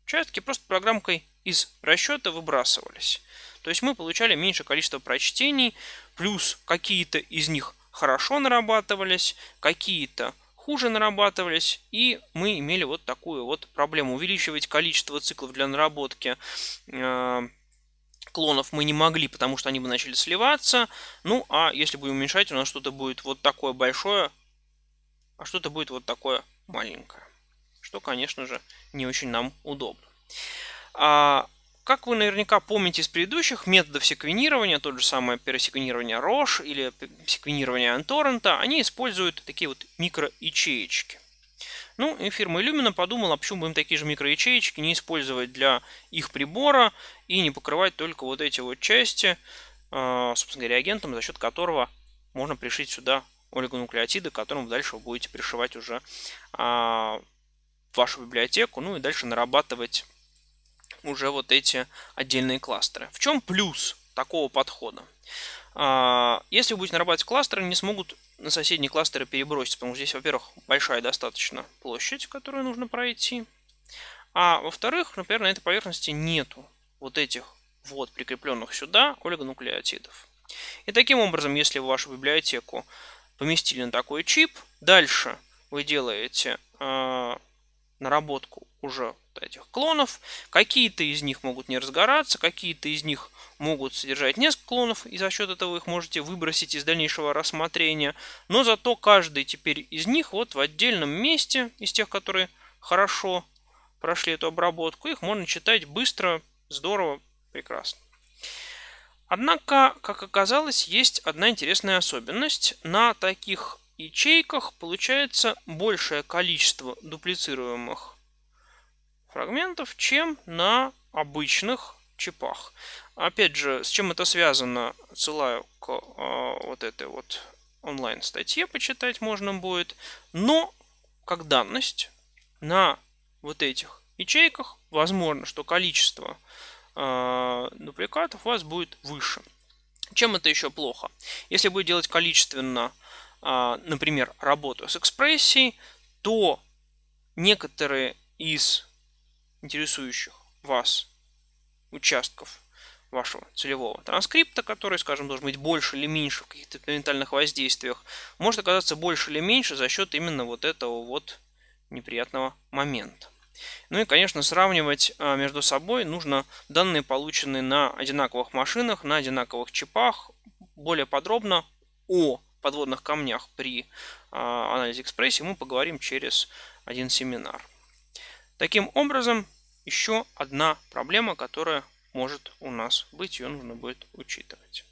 Участки просто программкой из расчета выбрасывались. То есть мы получали меньшее количество прочтений, плюс какие-то из них хорошо нарабатывались, какие-то хуже нарабатывались, и мы имели вот такую вот проблему. Увеличивать количество циклов для наработки э, клонов мы не могли, потому что они бы начали сливаться. Ну, а если будем уменьшать, у нас что-то будет вот такое большое, а что-то будет вот такое маленькое что, конечно же, не очень нам удобно. А, как вы наверняка помните из предыдущих методов секвенирования, тот же самое пересеквенирование Roche или секвенирование Antorrent, они используют такие вот микроячеечки. Ну и фирма Illumina подумала, «А почему бы им такие же микроячеечки не использовать для их прибора и не покрывать только вот эти вот части, а, собственно говоря, реагентом, за счет которого можно пришить сюда олигонуклеотиды, к которым вы дальше будете пришивать уже а, вашу библиотеку, ну и дальше нарабатывать уже вот эти отдельные кластеры. В чем плюс такого подхода? А, если вы будете нарабатывать кластеры, не смогут на соседние кластеры перебросить, потому что здесь, во-первых, большая достаточно площадь, которую нужно пройти, а во-вторых, например, на этой поверхности нету вот этих вот прикрепленных сюда олигонуклеотидов. И таким образом, если вы вашу библиотеку поместили на такой чип, дальше вы делаете а, наработку уже этих клонов. Какие-то из них могут не разгораться, какие-то из них могут содержать несколько клонов, и за счет этого их можете выбросить из дальнейшего рассмотрения. Но зато каждый теперь из них вот в отдельном месте, из тех, которые хорошо прошли эту обработку, их можно читать быстро, здорово, прекрасно. Однако, как оказалось, есть одна интересная особенность. На таких ячейках получается большее количество дуплицируемых фрагментов, чем на обычных чипах. Опять же, с чем это связано, отсылаю к э, вот этой вот онлайн-статье, почитать можно будет. Но, как данность, на вот этих ячейках возможно, что количество э, а, дупликатов у вас будет выше. Чем это еще плохо? Если будет делать количественно а, например, работаю с экспрессией, то некоторые из интересующих вас участков вашего целевого транскрипта, который, скажем, должен быть больше или меньше в каких-то экспериментальных воздействиях, может оказаться больше или меньше за счет именно вот этого вот неприятного момента. Ну и, конечно, сравнивать а, между собой нужно данные, полученные на одинаковых машинах, на одинаковых чипах, более подробно о подводных камнях при а, анализе экспрессии мы поговорим через один семинар. Таким образом, еще одна проблема, которая может у нас быть, ее нужно будет учитывать.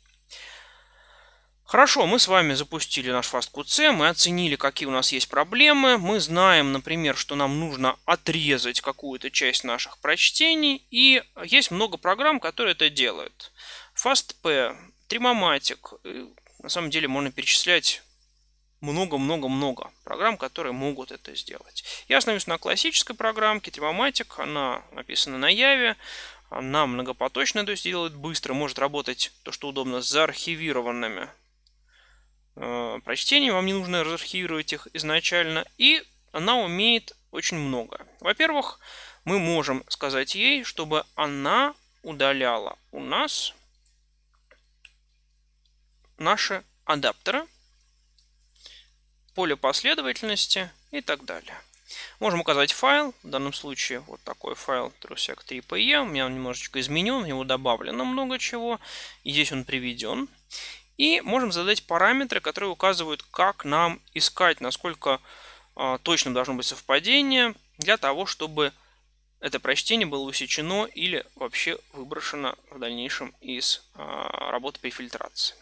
Хорошо, мы с вами запустили наш FastQC, мы оценили, какие у нас есть проблемы. Мы знаем, например, что нам нужно отрезать какую-то часть наших прочтений. И есть много программ, которые это делают. FastP, Trimomatic. На самом деле можно перечислять много-много-много программ, которые могут это сделать. Я остановлюсь на классической программке Trimomatic. Она написана на Java, Она многопоточная, то есть делает быстро. Может работать то, что удобно, с заархивированными э, прочтениями. Вам не нужно разархивировать их изначально. И она умеет очень много. Во-первых, мы можем сказать ей, чтобы она удаляла у нас наши адаптеры, поле последовательности и так далее. Можем указать файл, в данном случае вот такой файл trusec3.pe, у меня он немножечко изменен, в него добавлено много чего, и здесь он приведен. И можем задать параметры, которые указывают, как нам искать, насколько э, а, точно должно быть совпадение, для того, чтобы это прочтение было усечено или вообще выброшено в дальнейшем из э, работы при фильтрации.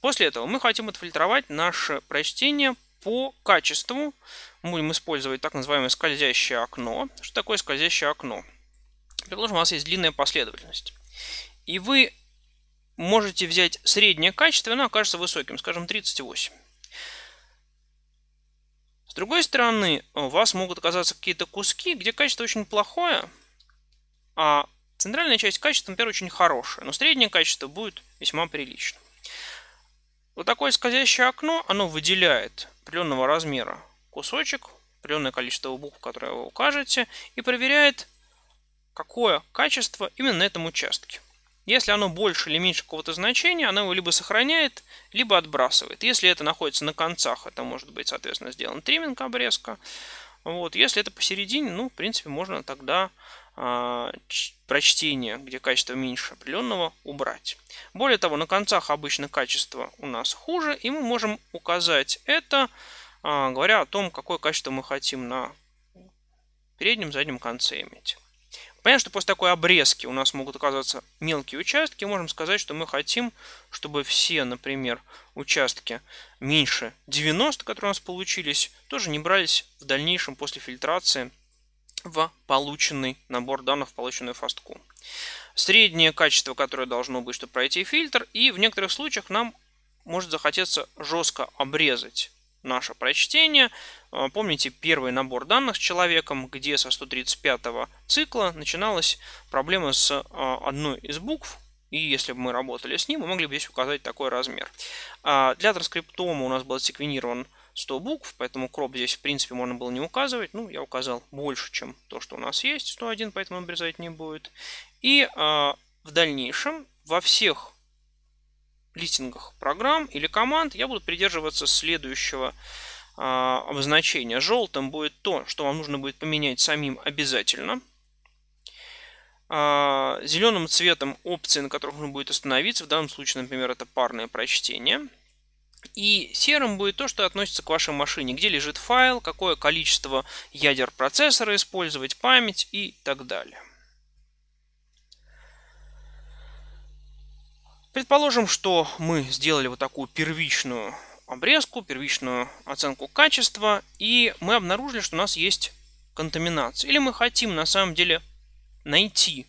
После этого мы хотим отфильтровать наше прочтение по качеству. Будем использовать так называемое скользящее окно. Что такое скользящее окно? Предположим, у нас есть длинная последовательность. И вы можете взять среднее качество, и оно окажется высоким, скажем, 38. С другой стороны, у вас могут оказаться какие-то куски, где качество очень плохое, а центральная часть качества, например, очень хорошая, но среднее качество будет весьма прилично. Вот такое скользящее окно, оно выделяет определенного размера кусочек, определенное количество букв, которые вы укажете, и проверяет, какое качество именно на этом участке. Если оно больше или меньше какого-то значения, оно его либо сохраняет, либо отбрасывает. Если это находится на концах, это может быть, соответственно, сделан триминг, обрезка. Вот. Если это посередине, ну, в принципе, можно тогда а, прочтения, где качество меньше определенного, убрать. Более того, на концах обычно качество у нас хуже, и мы можем указать это, а, говоря о том, какое качество мы хотим на переднем, заднем конце иметь. Понятно, что после такой обрезки у нас могут оказаться мелкие участки. Можем сказать, что мы хотим, чтобы все, например, участки меньше 90, которые у нас получились, тоже не брались в дальнейшем после фильтрации в полученный набор данных, в полученную фастку. Среднее качество, которое должно быть, чтобы пройти фильтр. И в некоторых случаях нам может захотеться жестко обрезать наше прочтение. А, помните первый набор данных с человеком, где со 135 цикла начиналась проблема с а, одной из букв. И если бы мы работали с ним, мы могли бы здесь указать такой размер. А, для транскриптома у нас был секвенирован 100 букв, поэтому кроп здесь, в принципе, можно было не указывать. Ну, я указал больше, чем то, что у нас есть, 101, поэтому обрезать не будет. И э, в дальнейшем во всех листингах программ или команд я буду придерживаться следующего э, обозначения. Желтым будет то, что вам нужно будет поменять самим обязательно. А, зеленым цветом опции, на которых нужно будет остановиться. В данном случае, например, это парное прочтение. И серым будет то, что относится к вашей машине, где лежит файл, какое количество ядер процессора использовать, память и так далее. Предположим, что мы сделали вот такую первичную обрезку, первичную оценку качества, и мы обнаружили, что у нас есть контаминация. Или мы хотим на самом деле найти,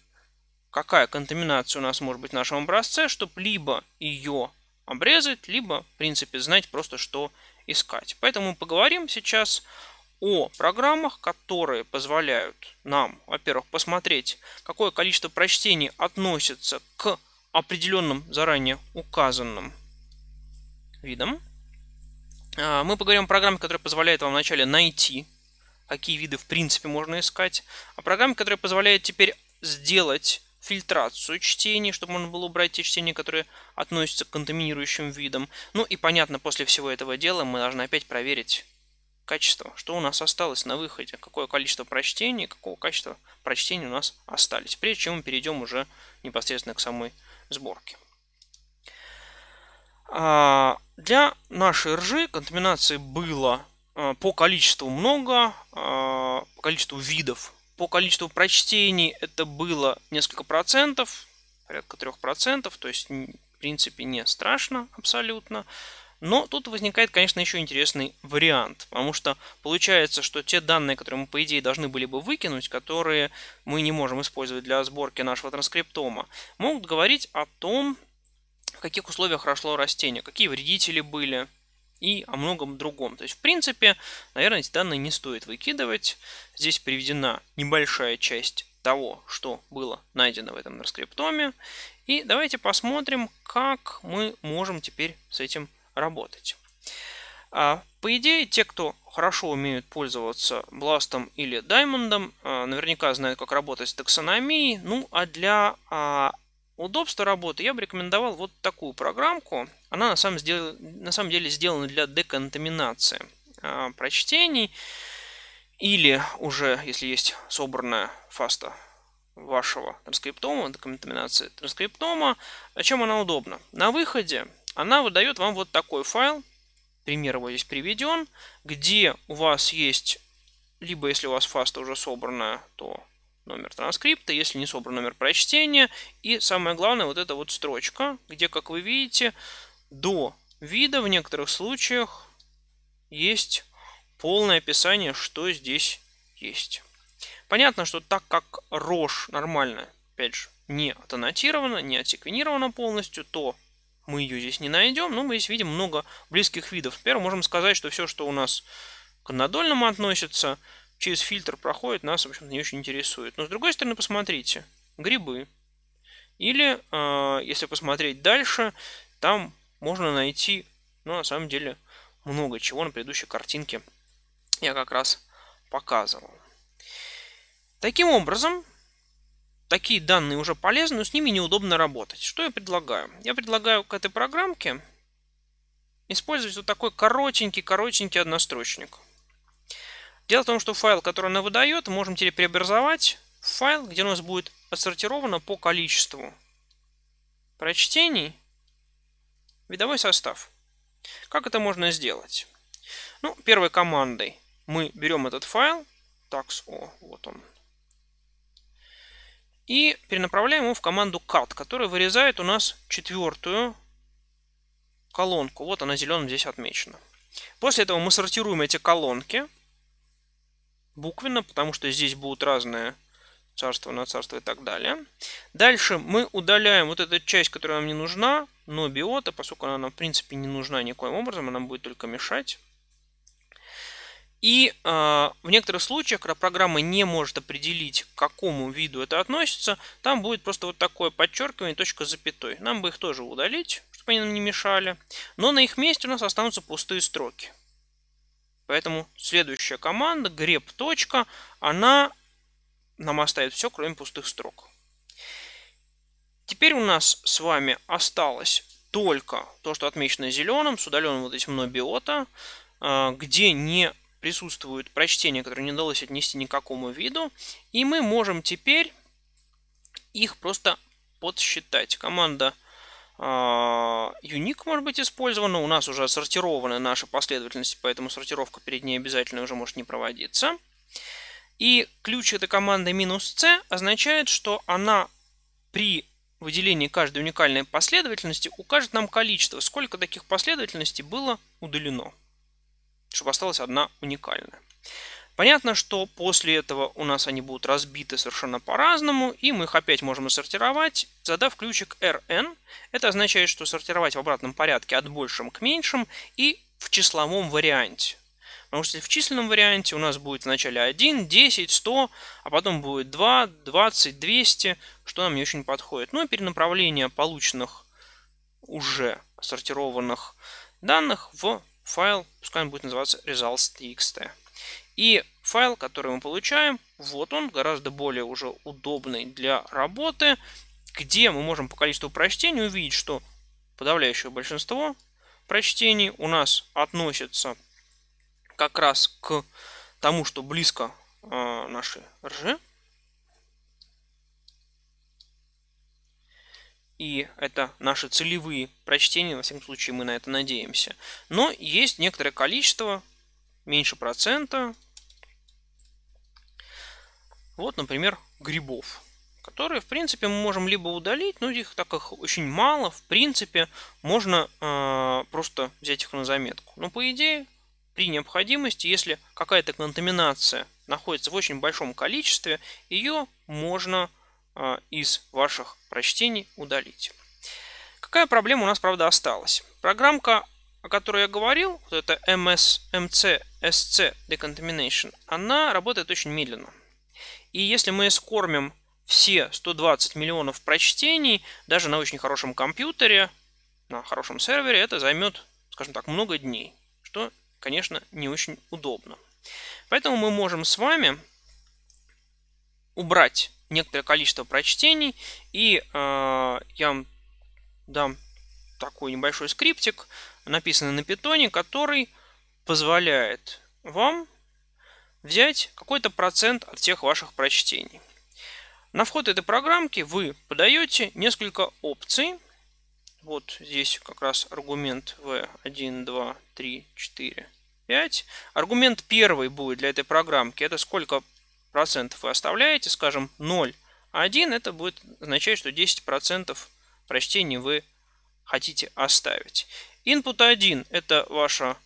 какая контаминация у нас может быть в нашем образце, чтобы либо ее обрезать, либо, в принципе, знать просто, что искать. Поэтому поговорим сейчас о программах, которые позволяют нам, во-первых, посмотреть, какое количество прочтений относится к определенным заранее указанным видам. А, мы поговорим о программе, которая позволяет вам вначале найти, какие виды в принципе можно искать, о программе, которая позволяет теперь сделать фильтрацию чтений, чтобы можно было убрать те чтения, которые относятся к контаминирующим видам. Ну и понятно, после всего этого дела мы должны опять проверить качество, что у нас осталось на выходе, какое количество прочтений, какого качества прочтений у нас остались, прежде чем мы перейдем уже непосредственно к самой сборке. А, для нашей ржи контаминации было а, по количеству много, а, по количеству видов по количеству прочтений это было несколько процентов, порядка трех процентов, то есть в принципе не страшно абсолютно. Но тут возникает, конечно, еще интересный вариант, потому что получается, что те данные, которые мы, по идее, должны были бы выкинуть, которые мы не можем использовать для сборки нашего транскриптома, могут говорить о том, в каких условиях росло растение, какие вредители были, и о многом другом. То есть, в принципе, наверное, эти данные не стоит выкидывать. Здесь приведена небольшая часть того, что было найдено в этом раскриптоме. И давайте посмотрим, как мы можем теперь с этим работать. А, по идее, те, кто хорошо умеют пользоваться бластом или даймондом, а, наверняка знают, как работать с таксономией. Ну, а для а, Удобства работы я бы рекомендовал вот такую программку. Она на самом, деле, на самом деле сделана для деконтаминации э, прочтений. Или уже, если есть собранная фаста вашего транскриптома, деконтаминации транскриптома, а чем она удобна? На выходе она выдает вам вот такой файл, пример его здесь приведен, где у вас есть, либо если у вас фаста уже собранная, то номер транскрипта, если не собран номер прочтения. И самое главное, вот эта вот строчка, где, как вы видите, до вида в некоторых случаях есть полное описание, что здесь есть. Понятно, что так как рож нормально, опять же, не отаннотирована, не отсеквенирована полностью, то мы ее здесь не найдем, но ну, мы здесь видим много близких видов. Например, можем сказать, что все, что у нас к однодольному относится – через фильтр проходит, нас, в общем-то, не очень интересует. Но, с другой стороны, посмотрите, грибы. Или, э, если посмотреть дальше, там можно найти, ну, на самом деле, много чего на предыдущей картинке я как раз показывал. Таким образом, такие данные уже полезны, но с ними неудобно работать. Что я предлагаю? Я предлагаю к этой программке использовать вот такой коротенький-коротенький однострочник – Дело в том, что файл, который она выдает, можем теперь преобразовать в файл, где у нас будет отсортировано по количеству прочтений видовой состав. Как это можно сделать? Ну, первой командой мы берем этот файл, taxo, вот он, и перенаправляем его в команду cut, которая вырезает у нас четвертую колонку. Вот она зеленым здесь отмечена. После этого мы сортируем эти колонки – буквенно, потому что здесь будут разные царство на царство и так далее. Дальше мы удаляем вот эту часть, которая нам не нужна, но биота, поскольку она нам в принципе не нужна никоим образом, она будет только мешать. И э, в некоторых случаях, когда программа не может определить, к какому виду это относится, там будет просто вот такое подчеркивание, точка запятой. Нам бы их тоже удалить, чтобы они нам не мешали. Но на их месте у нас останутся пустые строки. Поэтому следующая команда grep. Она нам оставит все, кроме пустых строк. Теперь у нас с вами осталось только то, что отмечено зеленым, с удаленным вот этим нобиота, а, где не присутствует прочтение, которое не удалось отнести никакому виду. И мы можем теперь их просто подсчитать. Команда а, Unique может быть использован, но у нас уже отсортированы наши последовательности, поэтому сортировка перед ней обязательно уже может не проводиться. И ключ этой команды минус c означает, что она при выделении каждой уникальной последовательности укажет нам количество, сколько таких последовательностей было удалено, чтобы осталась одна уникальная. Понятно, что после этого у нас они будут разбиты совершенно по-разному, и мы их опять можем сортировать, задав ключик rn. Это означает, что сортировать в обратном порядке от большим к меньшим и в числовом варианте. Потому что в численном варианте у нас будет вначале 1, 10, 100, а потом будет 2, 20, 200, что нам не очень подходит. Ну и перенаправление полученных уже сортированных данных в файл, пускай он будет называться results.txt. И файл, который мы получаем, вот он, гораздо более уже удобный для работы, где мы можем по количеству прочтений увидеть, что подавляющее большинство прочтений у нас относится как раз к тому, что близко э, нашей РЖ. И это наши целевые прочтения, во всяком случае мы на это надеемся. Но есть некоторое количество, меньше процента, вот, например, грибов, которые, в принципе, мы можем либо удалить, но ну, их так их очень мало, в принципе, можно э, просто взять их на заметку. Но по идее, при необходимости, если какая-то контаминация находится в очень большом количестве, ее можно э, из ваших прочтений удалить. Какая проблема у нас, правда, осталась? Программка, о которой я говорил, вот это MS, SC Decontamination, она работает очень медленно. И если мы скормим все 120 миллионов прочтений, даже на очень хорошем компьютере, на хорошем сервере, это займет, скажем так, много дней, что, конечно, не очень удобно. Поэтому мы можем с вами убрать некоторое количество прочтений, и э, я вам дам такой небольшой скриптик, написанный на питоне, который позволяет вам взять какой-то процент от всех ваших прочтений. На вход этой программки вы подаете несколько опций. Вот здесь как раз аргумент V1, 2, 3, 4, 5. Аргумент первый будет для этой программки. Это сколько процентов вы оставляете, скажем, 0, 1. Это будет означать, что 10 процентов прочтений вы хотите оставить. Input 1 – это ваша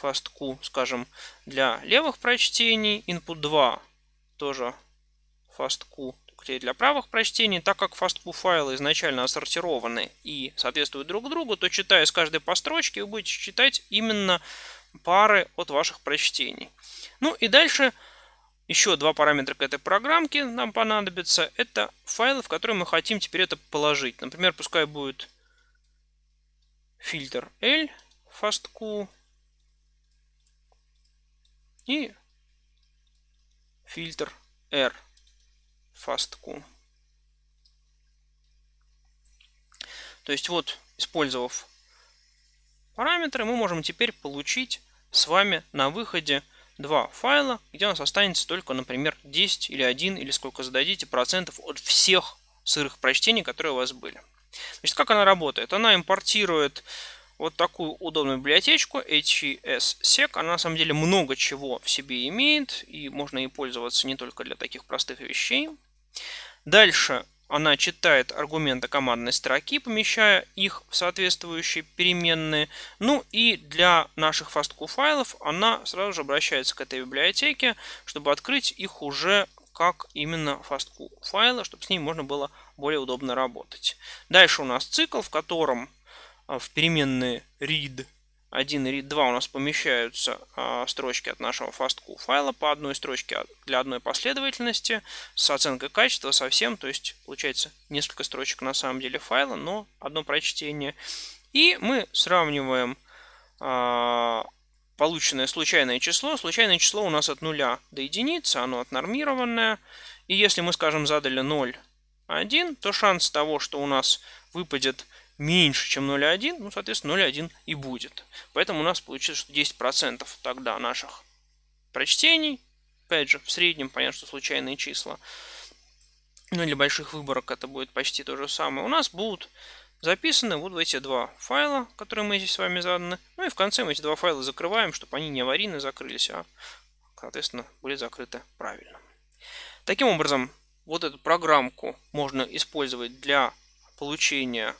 fast Q, скажем, для левых прочтений, input 2 тоже fast Q для правых прочтений, так как FASTQ файлы изначально отсортированы и соответствуют друг другу, то читая с каждой по строчке, вы будете читать именно пары от ваших прочтений. Ну и дальше еще два параметра к этой программке нам понадобятся. Это файлы, в которые мы хотим теперь это положить. Например, пускай будет фильтр L FASTQ и фильтр R FastQ. То есть вот, использовав параметры, мы можем теперь получить с вами на выходе два файла, где у нас останется только, например, 10 или 1, или сколько зададите процентов от всех сырых прочтений, которые у вас были. Значит, как она работает? Она импортирует вот такую удобную библиотечку HESSEC. Она на самом деле много чего в себе имеет, и можно ей пользоваться не только для таких простых вещей. Дальше она читает аргументы командной строки, помещая их в соответствующие переменные. Ну и для наших FASTQ файлов она сразу же обращается к этой библиотеке, чтобы открыть их уже как именно FASTQ файлы, чтобы с ней можно было более удобно работать. Дальше у нас цикл, в котором а, в переменные read 1 и read 2 у нас помещаются а, строчки от нашего fastq файла по одной строчке а, для одной последовательности с оценкой качества совсем, то есть получается несколько строчек на самом деле файла, но одно прочтение. И мы сравниваем полученное случайное число. Случайное число у нас от 0 до единицы, оно отнормированное. И если мы, скажем, задали 0, 1, то шанс того, что у нас выпадет меньше, чем 0,1, ну, соответственно, 0,1 и будет. Поэтому у нас получится, что 10% тогда наших прочтений, опять же, в среднем, понятно, что случайные числа, ну, для больших выборок это будет почти то же самое, у нас будут записаны вот в эти два файла, которые мы здесь с вами заданы. Ну и в конце мы эти два файла закрываем, чтобы они не аварийно закрылись, а, соответственно, были закрыты правильно. Таким образом, вот эту программку можно использовать для получения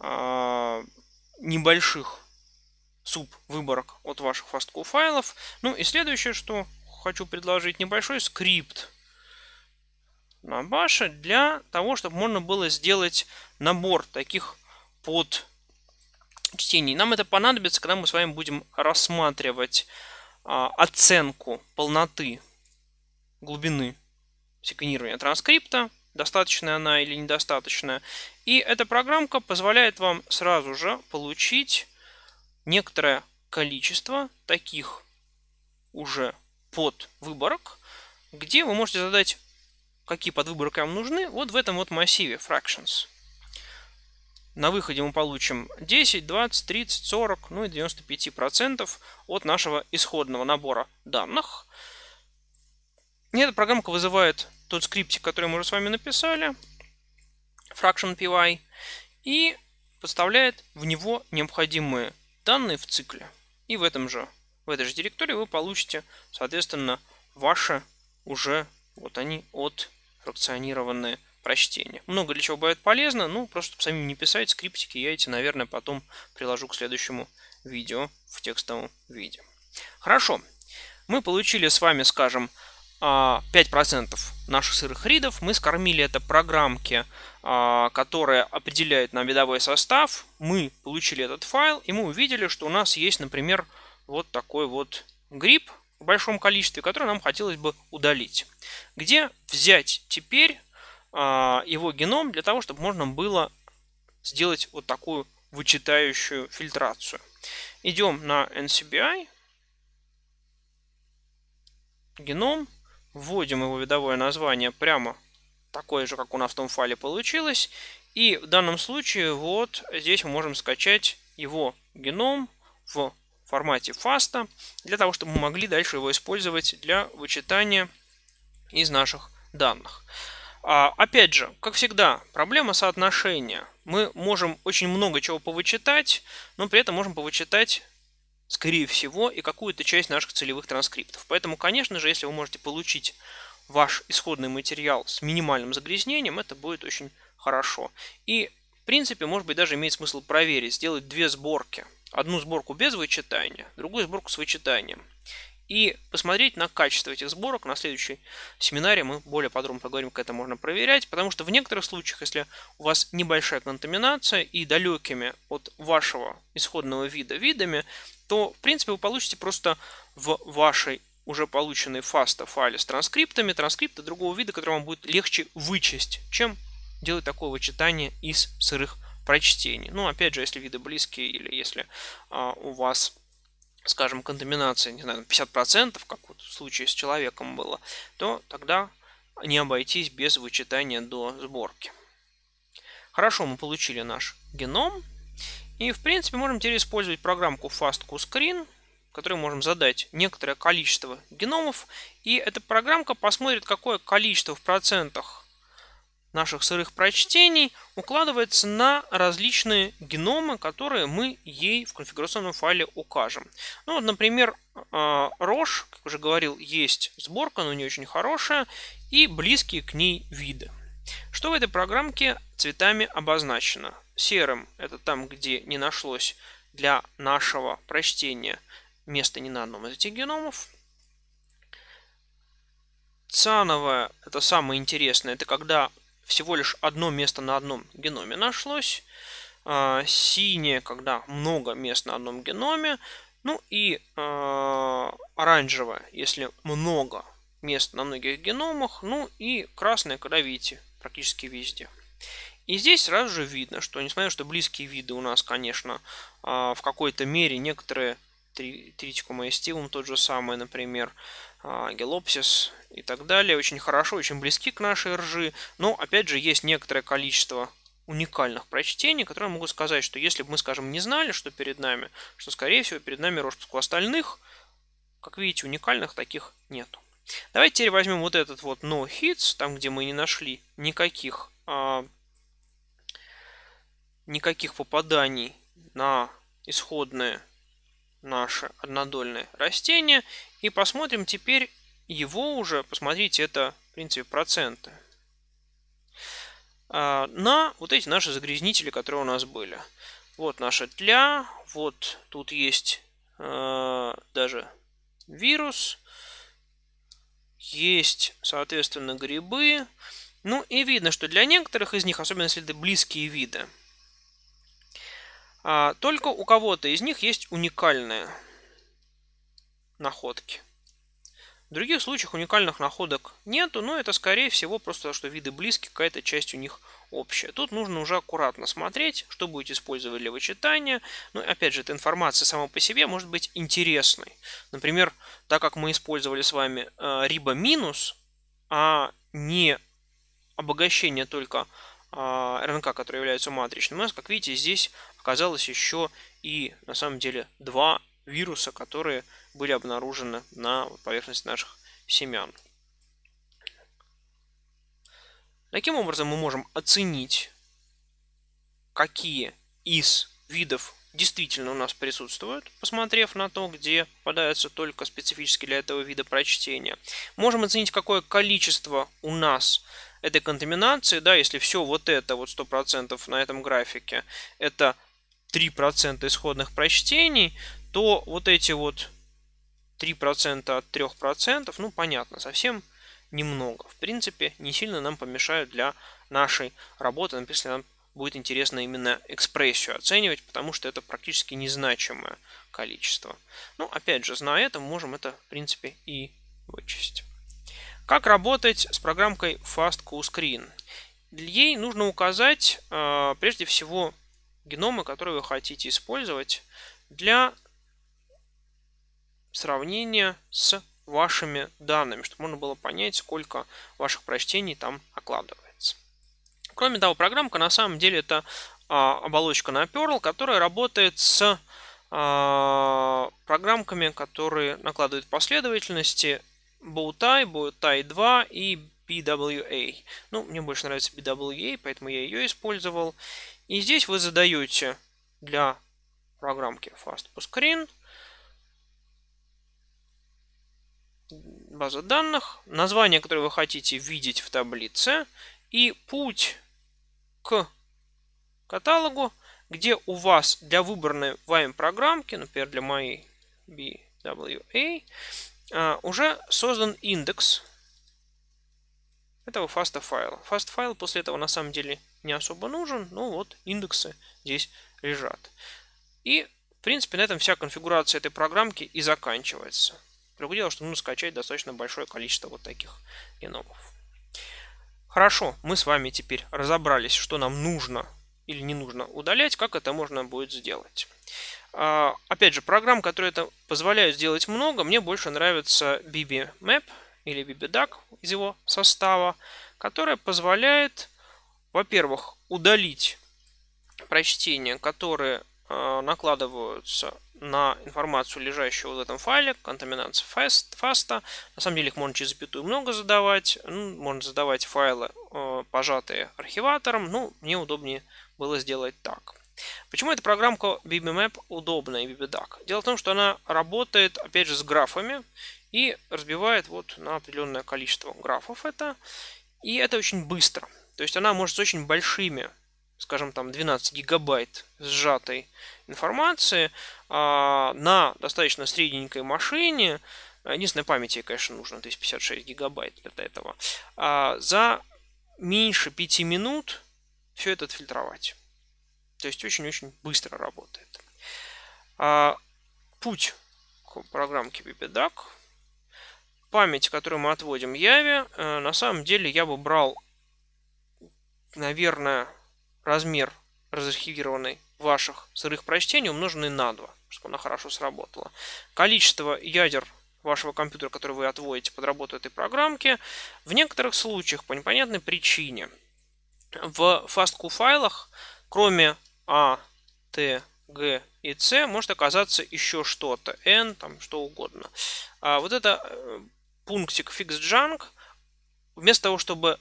а, небольших суб-выборок от ваших фасткоу файлов. Ну и следующее, что хочу предложить, небольшой скрипт на баше для того, чтобы можно было сделать набор таких под чтений. Нам это понадобится, когда мы с вами будем рассматривать а, оценку полноты глубины секвенирования транскрипта, достаточная она или недостаточная, и эта программка позволяет вам сразу же получить некоторое количество таких уже подвыборок, где вы можете задать, какие подвыборки вам нужны, вот в этом вот массиве fractions. На выходе мы получим 10, 20, 30, 40, ну и 95% процентов от нашего исходного набора данных. И эта программка вызывает тот скриптик, который мы уже с вами написали. Fraction.py и подставляет в него необходимые данные в цикле. И в, этом же, в этой же директории вы получите, соответственно, ваши уже вот они от фракционированные прочтения. Много для чего бывает полезно, ну просто чтобы самим не писать скриптики, я эти, наверное, потом приложу к следующему видео в текстовом виде. Хорошо, мы получили с вами, скажем, 5% а, наших сырых ридов, мы скормили это программке а, которая определяет нам видовой состав. Мы получили этот файл, и мы увидели, что у нас есть, например, вот такой вот гриб в большом количестве, который нам хотелось бы удалить. Где взять теперь а, его геном для того, чтобы можно было сделать вот такую вычитающую фильтрацию. Идем на NCBI, а. геном, вводим его видовое название прямо такое же, как у нас в том файле получилось. И в данном случае вот здесь мы можем скачать его геном в формате FASTA для того, чтобы мы могли дальше его использовать для вычитания из наших данных. А, опять же, как всегда, проблема соотношения. Мы можем очень много чего повычитать, но при этом можем повычитать скорее всего, и какую-то часть наших целевых транскриптов. Поэтому, конечно же, если вы можете получить ваш исходный материал с минимальным загрязнением, это будет очень хорошо. И, в принципе, может быть, даже имеет смысл проверить, сделать две сборки. Одну сборку без вычитания, другую сборку с вычитанием. И посмотреть на качество этих сборок. На следующей семинаре мы более подробно поговорим, как это можно проверять. Потому что в некоторых случаях, если у вас небольшая контаминация и далекими от вашего исходного вида видами, то, в принципе, вы получите просто в вашей уже полученные фаста файле с транскриптами, транскрипты другого вида, которые вам будет легче вычесть, чем делать такое вычитание из сырых прочтений. Ну, опять же, если виды близкие или если а, у вас, скажем, контаминация, не знаю, 50%, как вот в случае с человеком было, то тогда не обойтись без вычитания до сборки. Хорошо, мы получили наш геном. И, в принципе, можем теперь использовать программку FastQScreen которые можем задать некоторое количество геномов, и эта программка посмотрит, какое количество в процентах наших сырых прочтений укладывается на различные геномы, которые мы ей в конфигурационном файле укажем. Ну, вот, например, Roche, а, как уже говорил, есть сборка, но не очень хорошая, и близкие к ней виды. Что в этой программке цветами обозначено? Серым – это там, где не нашлось для нашего прочтения место ни на одном из этих геномов. Циановая, это самое интересное, это когда всего лишь одно место на одном геноме нашлось. А, синее, когда много мест на одном геноме. Ну и э, оранжевое, если много мест на многих геномах. Ну и красное, когда видите, практически везде. И здесь сразу же видно, что несмотря на то, что близкие виды у нас, конечно, а, в какой-то мере некоторые Triticum aestivum, тот же самый, например, а, Гелопсис и так далее. Очень хорошо, очень близки к нашей ржи, но, опять же, есть некоторое количество уникальных прочтений, которые могут сказать, что если бы мы, скажем, не знали, что перед нами, что, скорее всего, перед нами рожь, у остальных, как видите, уникальных таких нет Давайте теперь возьмем вот этот вот no hits, там, где мы не нашли никаких, а, никаких попаданий на исходные наше однодольное растение. И посмотрим теперь его уже, посмотрите, это в принципе проценты, а, на вот эти наши загрязнители, которые у нас были. Вот наша тля, вот тут есть э, даже вирус, есть, соответственно, грибы. Ну и видно, что для некоторых из них, особенно если это близкие виды, а, только у кого-то из них есть уникальные находки. В других случаях уникальных находок нету, но это скорее всего просто то, что виды близки, какая-то часть у них общая. Тут нужно уже аккуратно смотреть, что будете использовать для вычитания. Ну, опять же, эта информация сама по себе может быть интересной. Например, так как мы использовали с вами э, риба минус, а не обогащение только а, РНК, которые является матричным. У нас, как видите, здесь оказалось еще и на самом деле два вируса, которые были обнаружены на поверхности наших семян. Таким образом мы можем оценить, какие из видов действительно у нас присутствуют, посмотрев на то, где попадаются только специфически для этого вида прочтения. Можем оценить, какое количество у нас этой контаминации, да, если все вот это, вот 100% на этом графике, это 3% исходных прочтений, то вот эти вот 3% от 3%, ну понятно, совсем немного. В принципе, не сильно нам помешают для нашей работы, например, если нам будет интересно именно экспрессию оценивать, потому что это практически незначимое количество. Ну, опять же, зная это, можем это, в принципе, и вычесть. Как работать с программкой Fast Q Screen? Ей нужно указать, а, прежде всего, геномы, которые вы хотите использовать для сравнения с вашими данными, чтобы можно было понять, сколько ваших прочтений там окладывается. Кроме того, программка на самом деле это а, оболочка на Perl, которая работает с а, программками, которые накладывают последовательности Bowtie, Bowtie 2 и BWA. Ну, мне больше нравится BWA, поэтому я ее использовал. И здесь вы задаете для программки FastPostScreen база данных, название, которое вы хотите видеть в таблице, и путь к каталогу, где у вас для выбранной вами программки, например, для моей BWA, а, уже создан индекс этого fasta файла. fasta файл после этого на самом деле не особо нужен. Ну вот, индексы здесь лежат. И, в принципе, на этом вся конфигурация этой программки и заканчивается. Другое дело, что нужно скачать достаточно большое количество вот таких геномов. Хорошо, мы с вами теперь разобрались, что нам нужно или не нужно удалять, как это можно будет сделать. А, опять же, программ, которые это позволяют сделать много, мне больше нравится BB или BBDAC из его состава, которая позволяет во-первых, удалить прочтения, которые э, накладываются на информацию, лежащую в этом файле, контаминация фаста. На самом деле их можно через запятую много задавать. Ну, можно задавать файлы, э, пожатые архиватором. Ну, мне удобнее было сделать так. Почему эта программка BBMap удобна и BBDAC? Дело в том, что она работает, опять же, с графами и разбивает вот на определенное количество графов это. И это очень быстро. То есть она может с очень большими, скажем там 12 гигабайт сжатой информации а, на достаточно средненькой машине, единственной памяти, конечно, нужно 256 гигабайт для этого, а, за меньше 5 минут все это отфильтровать. То есть очень-очень быстро работает. А, путь к программке BBDAC память, которую мы отводим Яве, э, на самом деле я бы брал наверное, размер разархивированный ваших сырых прочтений, умноженный на 2, чтобы она хорошо сработала. Количество ядер вашего компьютера, который вы отводите под работу этой программки, в некоторых случаях по непонятной причине в FASTQ файлах, кроме A, T, G и C, может оказаться еще что-то, N, там что угодно. А вот это э, пунктик fixjunk, вместо того, чтобы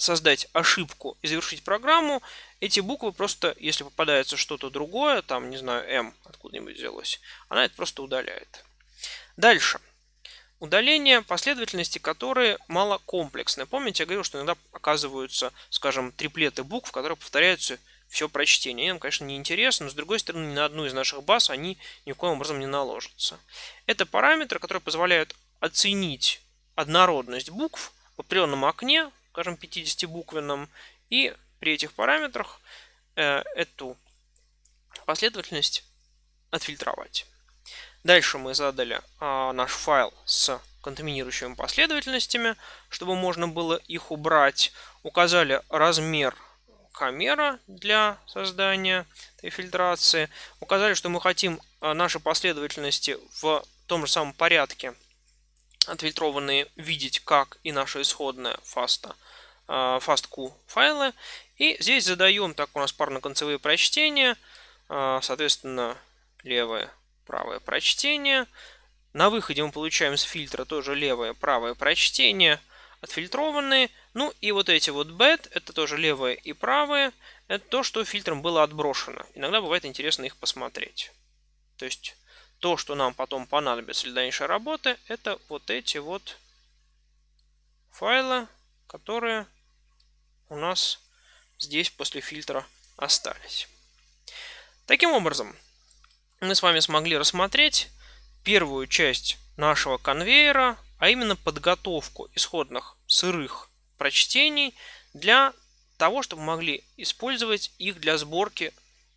создать ошибку и завершить программу, эти буквы просто, если попадается что-то другое, там, не знаю, M откуда-нибудь взялось, она это просто удаляет. Дальше. Удаление последовательности, которые мало малокомплексны. Помните, я говорил, что иногда оказываются, скажем, триплеты букв, которые повторяются все прочтение. И нам, конечно, не интересно, но с другой стороны, ни на одну из наших баз они никоим образом не наложатся. Это параметры, которые позволяют оценить однородность букв в определенном окне скажем, 50-буквенном. И при этих параметрах э, эту последовательность отфильтровать. Дальше мы задали э, наш файл с контаминирующими последовательностями, чтобы можно было их убрать. Указали размер камера для создания этой фильтрации. Указали, что мы хотим а, наши последовательности в том же самом порядке отфильтрованные видеть как и наша исходная фаста, а, фастку файлы. И здесь задаем, так у нас парно-концевые прочтения, а, соответственно, левое, правое прочтение. На выходе мы получаем с фильтра тоже левое, правое прочтение, отфильтрованные. Ну и вот эти вот bad, это тоже левое и правое, это то, что фильтром было отброшено. Иногда бывает интересно их посмотреть. То есть то, что нам потом понадобится для дальнейшей работы, это вот эти вот файлы, которые у нас здесь после фильтра остались. Таким образом, мы с вами смогли рассмотреть первую часть нашего конвейера, а именно подготовку исходных сырых прочтений для того, чтобы могли использовать их для сборки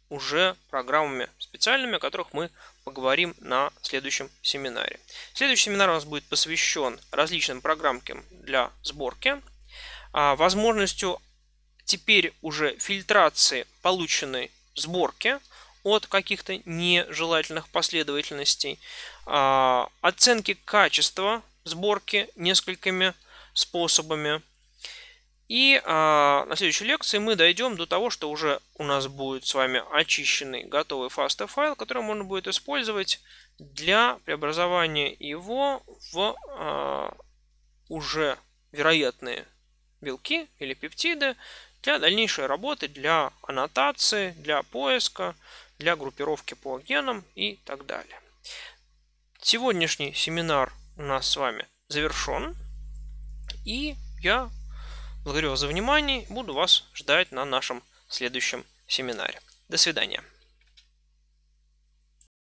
уже программами специальными, о которых мы поговорим на следующем семинаре. Следующий семинар у нас будет посвящен различным программкам для сборки, а, возможностью теперь уже фильтрации полученной сборки от каких-то нежелательных последовательностей, а, оценки качества сборки несколькими способами, и э, на следующей лекции мы дойдем до того, что уже у нас будет с вами очищенный готовый FASTA файл, который можно будет использовать для преобразования его в э, уже вероятные белки или пептиды для дальнейшей работы, для аннотации, для поиска, для группировки по генам и так далее. Сегодняшний семинар у нас с вами завершен. И я Благодарю вас за внимание. Буду вас ждать на нашем следующем семинаре. До свидания.